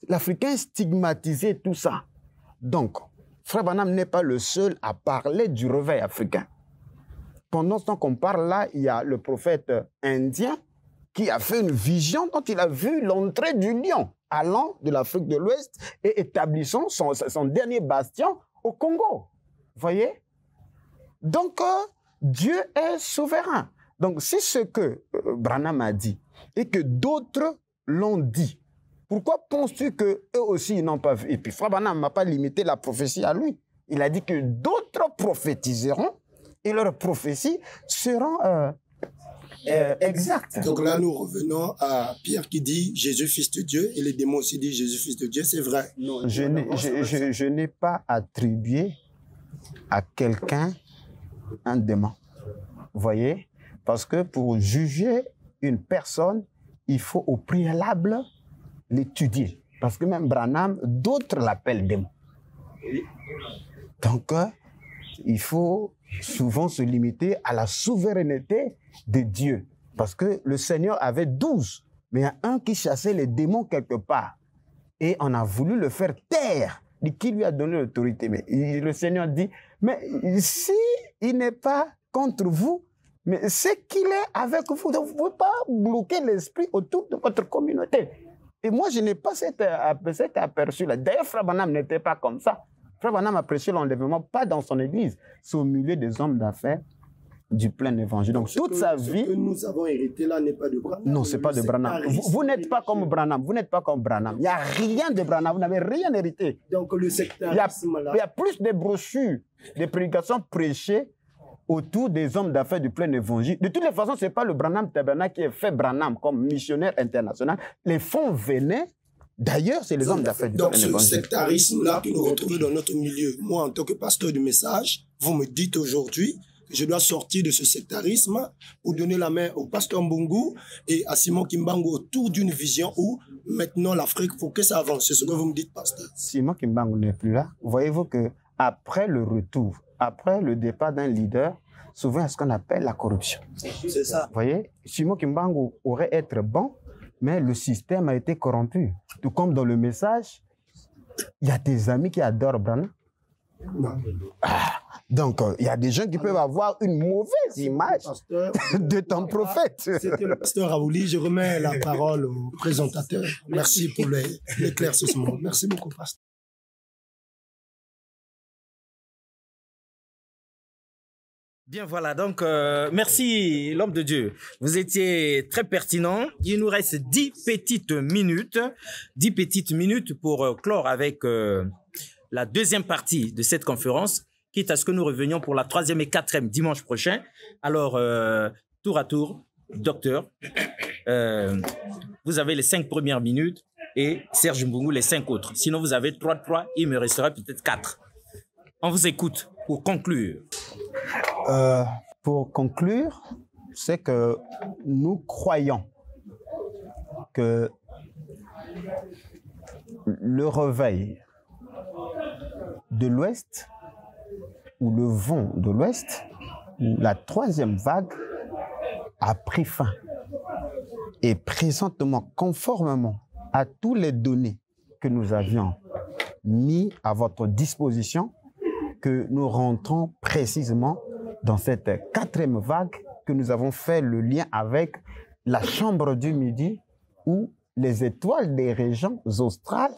l'Africain stigmatisé, tout ça. Donc, Frère Banam n'est pas le seul à parler du réveil africain pendant ce temps qu'on parle là, il y a le prophète indien qui a fait une vision quand il a vu l'entrée du lion allant de l'Afrique de l'Ouest et établissant son, dernier bastion au Congo. Voyez Donc, euh, Dieu est souverain. Donc, c'est ce que euh, Branham a dit et que d'autres l'ont dit. Pourquoi penses-tu que eux aussi n'ont pas vu Et puis, Frère Branham n'a pas limité la prophétie à lui. Il a dit que d'autres prophétiseront et leurs prophéties seront euh, euh, exactes. Donc là, nous
revenons à Pierre qui dit Jésus, fils de Dieu, et les démons aussi disent Jésus, fils de Dieu, c'est vrai. Non,
je n'ai pas attribué à quelqu'un un démon. Vous Voyez Parce que pour juger une personne, il faut au préalable l'étudier. Parce que même Branham, d'autres l'appellent démon. Donc, euh, il faut souvent se limiter à la souveraineté de Dieu. Parce que le Seigneur avait douze, mais il y a un qui chassait les démons quelque part. Et on a voulu le faire taire. Dit, qui lui a donné l'autorité Mais le Seigneur dit, mais si il n'est pas contre vous, mais ce qu'il est avec vous, vous ne pouvez pas bloquer l'esprit autour de votre communauté. Et moi, je n'ai pas cet, euh, aperçu-là. D'ailleurs, Frère n'était pas comme ça. Frère Branham a prêché l'enlèvement, pas dans son église, c'est au milieu des hommes d'affaires du plein évangile. Donc toute sa sa ce vie. Que nous avons hérité là n'est pas de Branham. Non, c'est pas de Branham. Vous, n'êtes pas comme Branham. Vous n'êtes pas comme Branham. Il n'y a rien de Branham. Vous n'avez rien hérité. Donc le secteur, Il y a plus de brochures, des prédications prêchées autour des hommes d'affaires du plein évangile. De toutes les façons, c'est pas le Branham Tabernacle qui est fait Branham comme missionnaire international. Les fonds venaient D'ailleurs, c'est les hommes d'affaires Donc, ce
sectarisme-là, que nous retrouvons dans notre milieu. Moi, en tant que pasteur du message, vous me dites aujourd'hui que je dois sortir de ce sectarisme pour donner la main au pasteur Mbungu et à Simon
Kimbango autour d'une vision où, maintenant, l'Afrique, faut que ça avance, c'est ce que vous me dites, pasteur. Simon Kimbango n'est plus là. Voyez-vous que après le retour, après le départ d'un leader, souvent, il y a ce qu'on appelle la corruption.
C'est ça. Vous
voyez, Simon Kimbango aurait être bon mais le système a été corrompu. Tout comme dans le message, il y a des amis qui adorent Bran. Ah, donc, euh, il y a des gens qui peuvent avoir une mauvaise image
[laughs] de
ton prophète. C'était le pasteur Raouli. Je remets
la parole au présentateur. Merci pour l'éclaircissement. Merci beaucoup, pasteur.
Bien voilà, donc euh, merci l'homme de Dieu. Vous étiez très pertinent. Il nous reste dix petites minutes, dix petites minutes pour euh, clore avec euh, la deuxième partie de cette conférence, quitte à ce que nous revenions pour la troisième et quatrième dimanche prochain. Alors, tour à tour, docteur, vous avez les cinq premières minutes et Serge Mbungu les cinq autres. Sinon, vous avez trois, trois, il me restera peut-être quatre. On vous écoute pour conclure
euh, Pour conclure, c'est que nous croyons que le réveil de l'Ouest ou le vent de l'Ouest, la troisième vague a pris fin. Et présentement, conformément à tous les données que nous avions mis à votre disposition, que nous rentrons précisément dans cette quatrième vague que nous avons fait le lien avec la chambre du midi ou les étoiles des régions australes.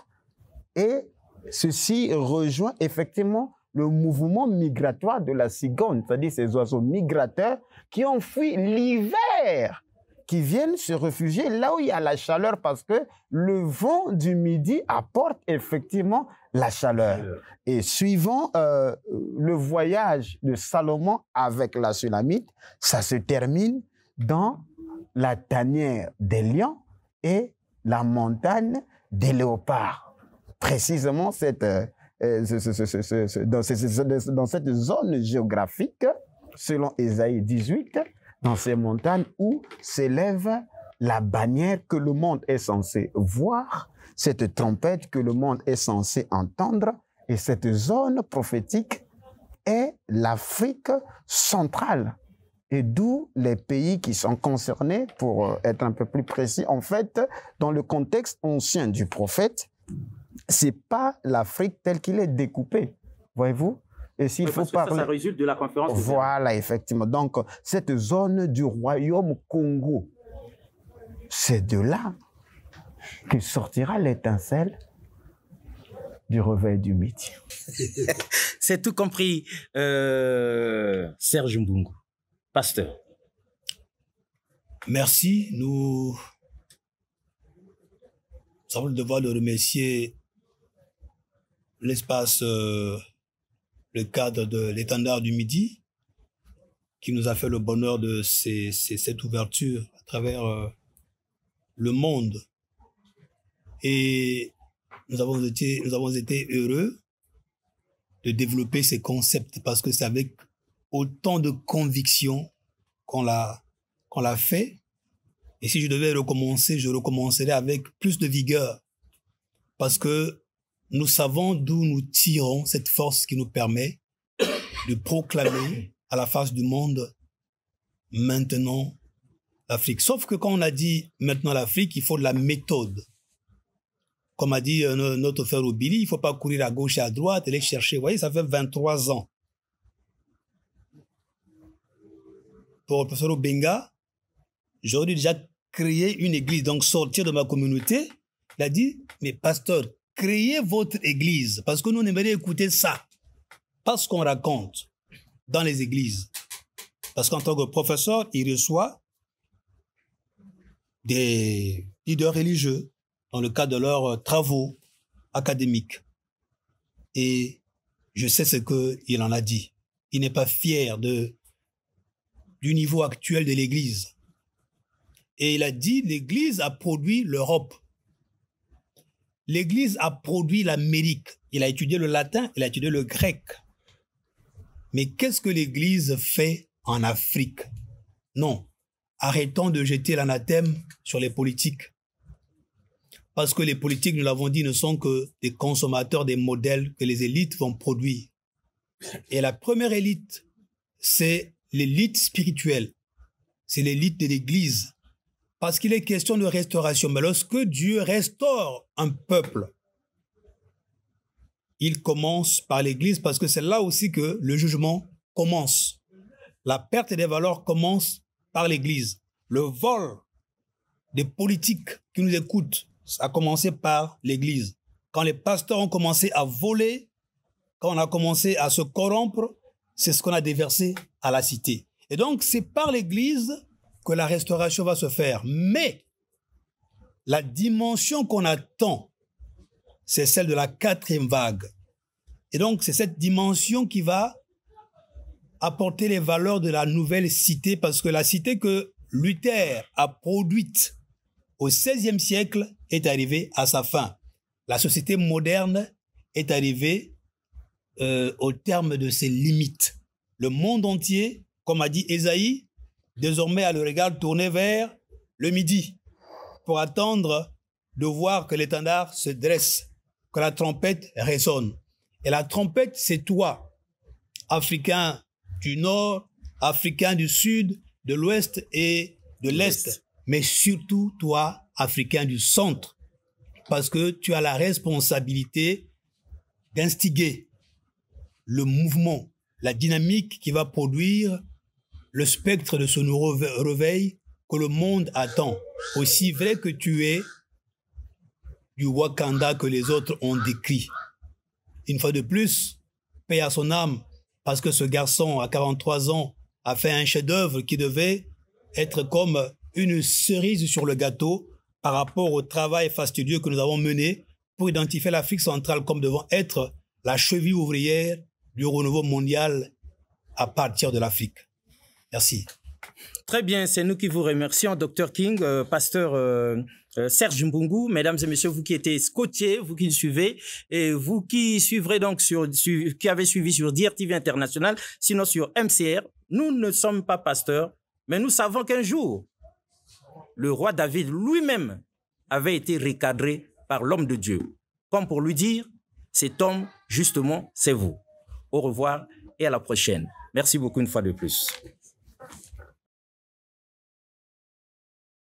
Et ceci rejoint effectivement le mouvement migratoire de la cigogne, c'est-à-dire ces oiseaux migrateurs qui ont fui l'hiver qui viennent se réfugier là où il y a la chaleur parce que le vent du midi apporte effectivement la chaleur. Et suivant euh, le voyage de Salomon avec la Sulamite, ça se termine dans la tanière des lions et la montagne des léopards. Précisément cette, dans, cette zone géographique, selon Ésaïe 18, dans ces montagnes où s'élève la bannière que le monde est censé voir, cette trompette que le monde est censé entendre, et cette zone prophétique est l'Afrique centrale. Et d'où les pays qui sont concernés, pour euh, être un peu plus précis, en fait, dans le contexte ancien du prophète, ce n'est pas l'Afrique telle qu'il est découpée. Voyez-vous et s'il faut ça,
résulte de la conférence. Voilà,
effectivement. Donc, cette zone du royaume Congo, c'est de là que sortira l'étincelle du réveil du midi. [laughs]
c'est tout compris, euh, Serge Mbungu, pasteur.
Merci. Nous avons le devoir de remercier l'espace. Euh, le cadre de l'étendard du Midi, qui nous a fait le bonheur de ces, cette ouverture à travers euh, le monde. Et nous avons, été, nous avons été heureux de développer ces concepts parce que c'est avec autant de conviction qu'on l'a qu'on l'a fait. Et si je devais recommencer, je recommencerais avec plus de vigueur parce que nous savons d'où nous tirons cette force qui nous permet de proclamer à la face du monde maintenant l'Afrique. Sauf que quand on a dit maintenant l'Afrique, il faut de la méthode. Comme a dit euh, notre frère Billy, il ne faut pas courir à gauche et à droite et les chercher. Vous voyez, ça fait 23 ans. Pour le professeur Obenga, j'aurais déjà créé une église, donc sortir de ma communauté. Il a dit, mais pasteur, créez votre église, parce que nous, aimerions écouter ça, parce qu'on raconte dans les églises. Parce qu'en tant que professeur, il reçoit des leaders religieux dans le cadre de leurs euh, travaux académiques. Et je sais ce qu'il en a dit. Il n'est pas fier de, du niveau actuel de l'Église. Et il a dit, l'Église a produit l'Europe. L'Église a produit l'Amérique. Il a étudié le latin, il a étudié le grec. Mais qu'est-ce que l'Église fait en Afrique Non. Arrêtons de jeter l'anathème sur les politiques. Parce que les politiques, nous l'avons dit, ne sont que des consommateurs des modèles que les élites vont produire. Et la première élite, c'est l'élite spirituelle. C'est l'élite de l'Église parce qu'il est question de restauration. Mais lorsque Dieu restaure un peuple, il commence par l'Église parce que c'est là aussi que le jugement commence. La perte des valeurs commence par l'Église. Le vol des politiques qui nous écoutent a commencé par l'Église. Quand les pasteurs ont commencé à voler, quand on a commencé à se corrompre, c'est ce qu'on a déversé à la cité. Et donc c'est par l'Église que la restauration va se faire. Mais la dimension qu'on attend, c'est celle de la quatrième vague. Et donc, c'est cette dimension qui va apporter les valeurs de la nouvelle cité, parce que la cité que Luther a produite au XVIe siècle est arrivée à sa fin. La société moderne est arrivée euh, au terme de ses limites. Le monde entier, comme a dit Esaïe, désormais à le regard tourné vers le midi pour attendre de voir que l'étendard se dresse, que la trompette résonne. Et la trompette, c'est toi, Africain du Nord, Africain du Sud, de l'Ouest et de l'Est, mais surtout toi, Africain du Centre, parce que tu as la responsabilité d'instiguer le mouvement, la dynamique qui va produire le spectre de ce nouveau réveil que le monde attend. Aussi vrai que tu es du Wakanda que les autres ont décrit. Une fois de plus, paix à son âme, parce que ce garçon à 43 ans a fait un chef-d'œuvre qui devait être comme une cerise sur le gâteau par rapport au travail fastidieux que nous avons mené pour identifier l'Afrique centrale comme devant être la cheville ouvrière du renouveau mondial à partir de l'Afrique. Merci.
Très bien, c'est nous qui vous remercions, Dr King, euh, pasteur euh, euh, Serge Mbungu. Mesdames et messieurs, vous qui étiez scotiers, vous qui nous suivez, et vous qui suivrez donc sur, qui avez suivi sur DRTV International, sinon sur MCR, nous ne sommes pas pasteurs, mais nous savons qu'un jour, le roi David lui-même avait été recadré par l'homme de Dieu, comme pour lui dire, cet homme, justement, c'est vous. Au revoir et à la prochaine. Merci beaucoup une fois de plus.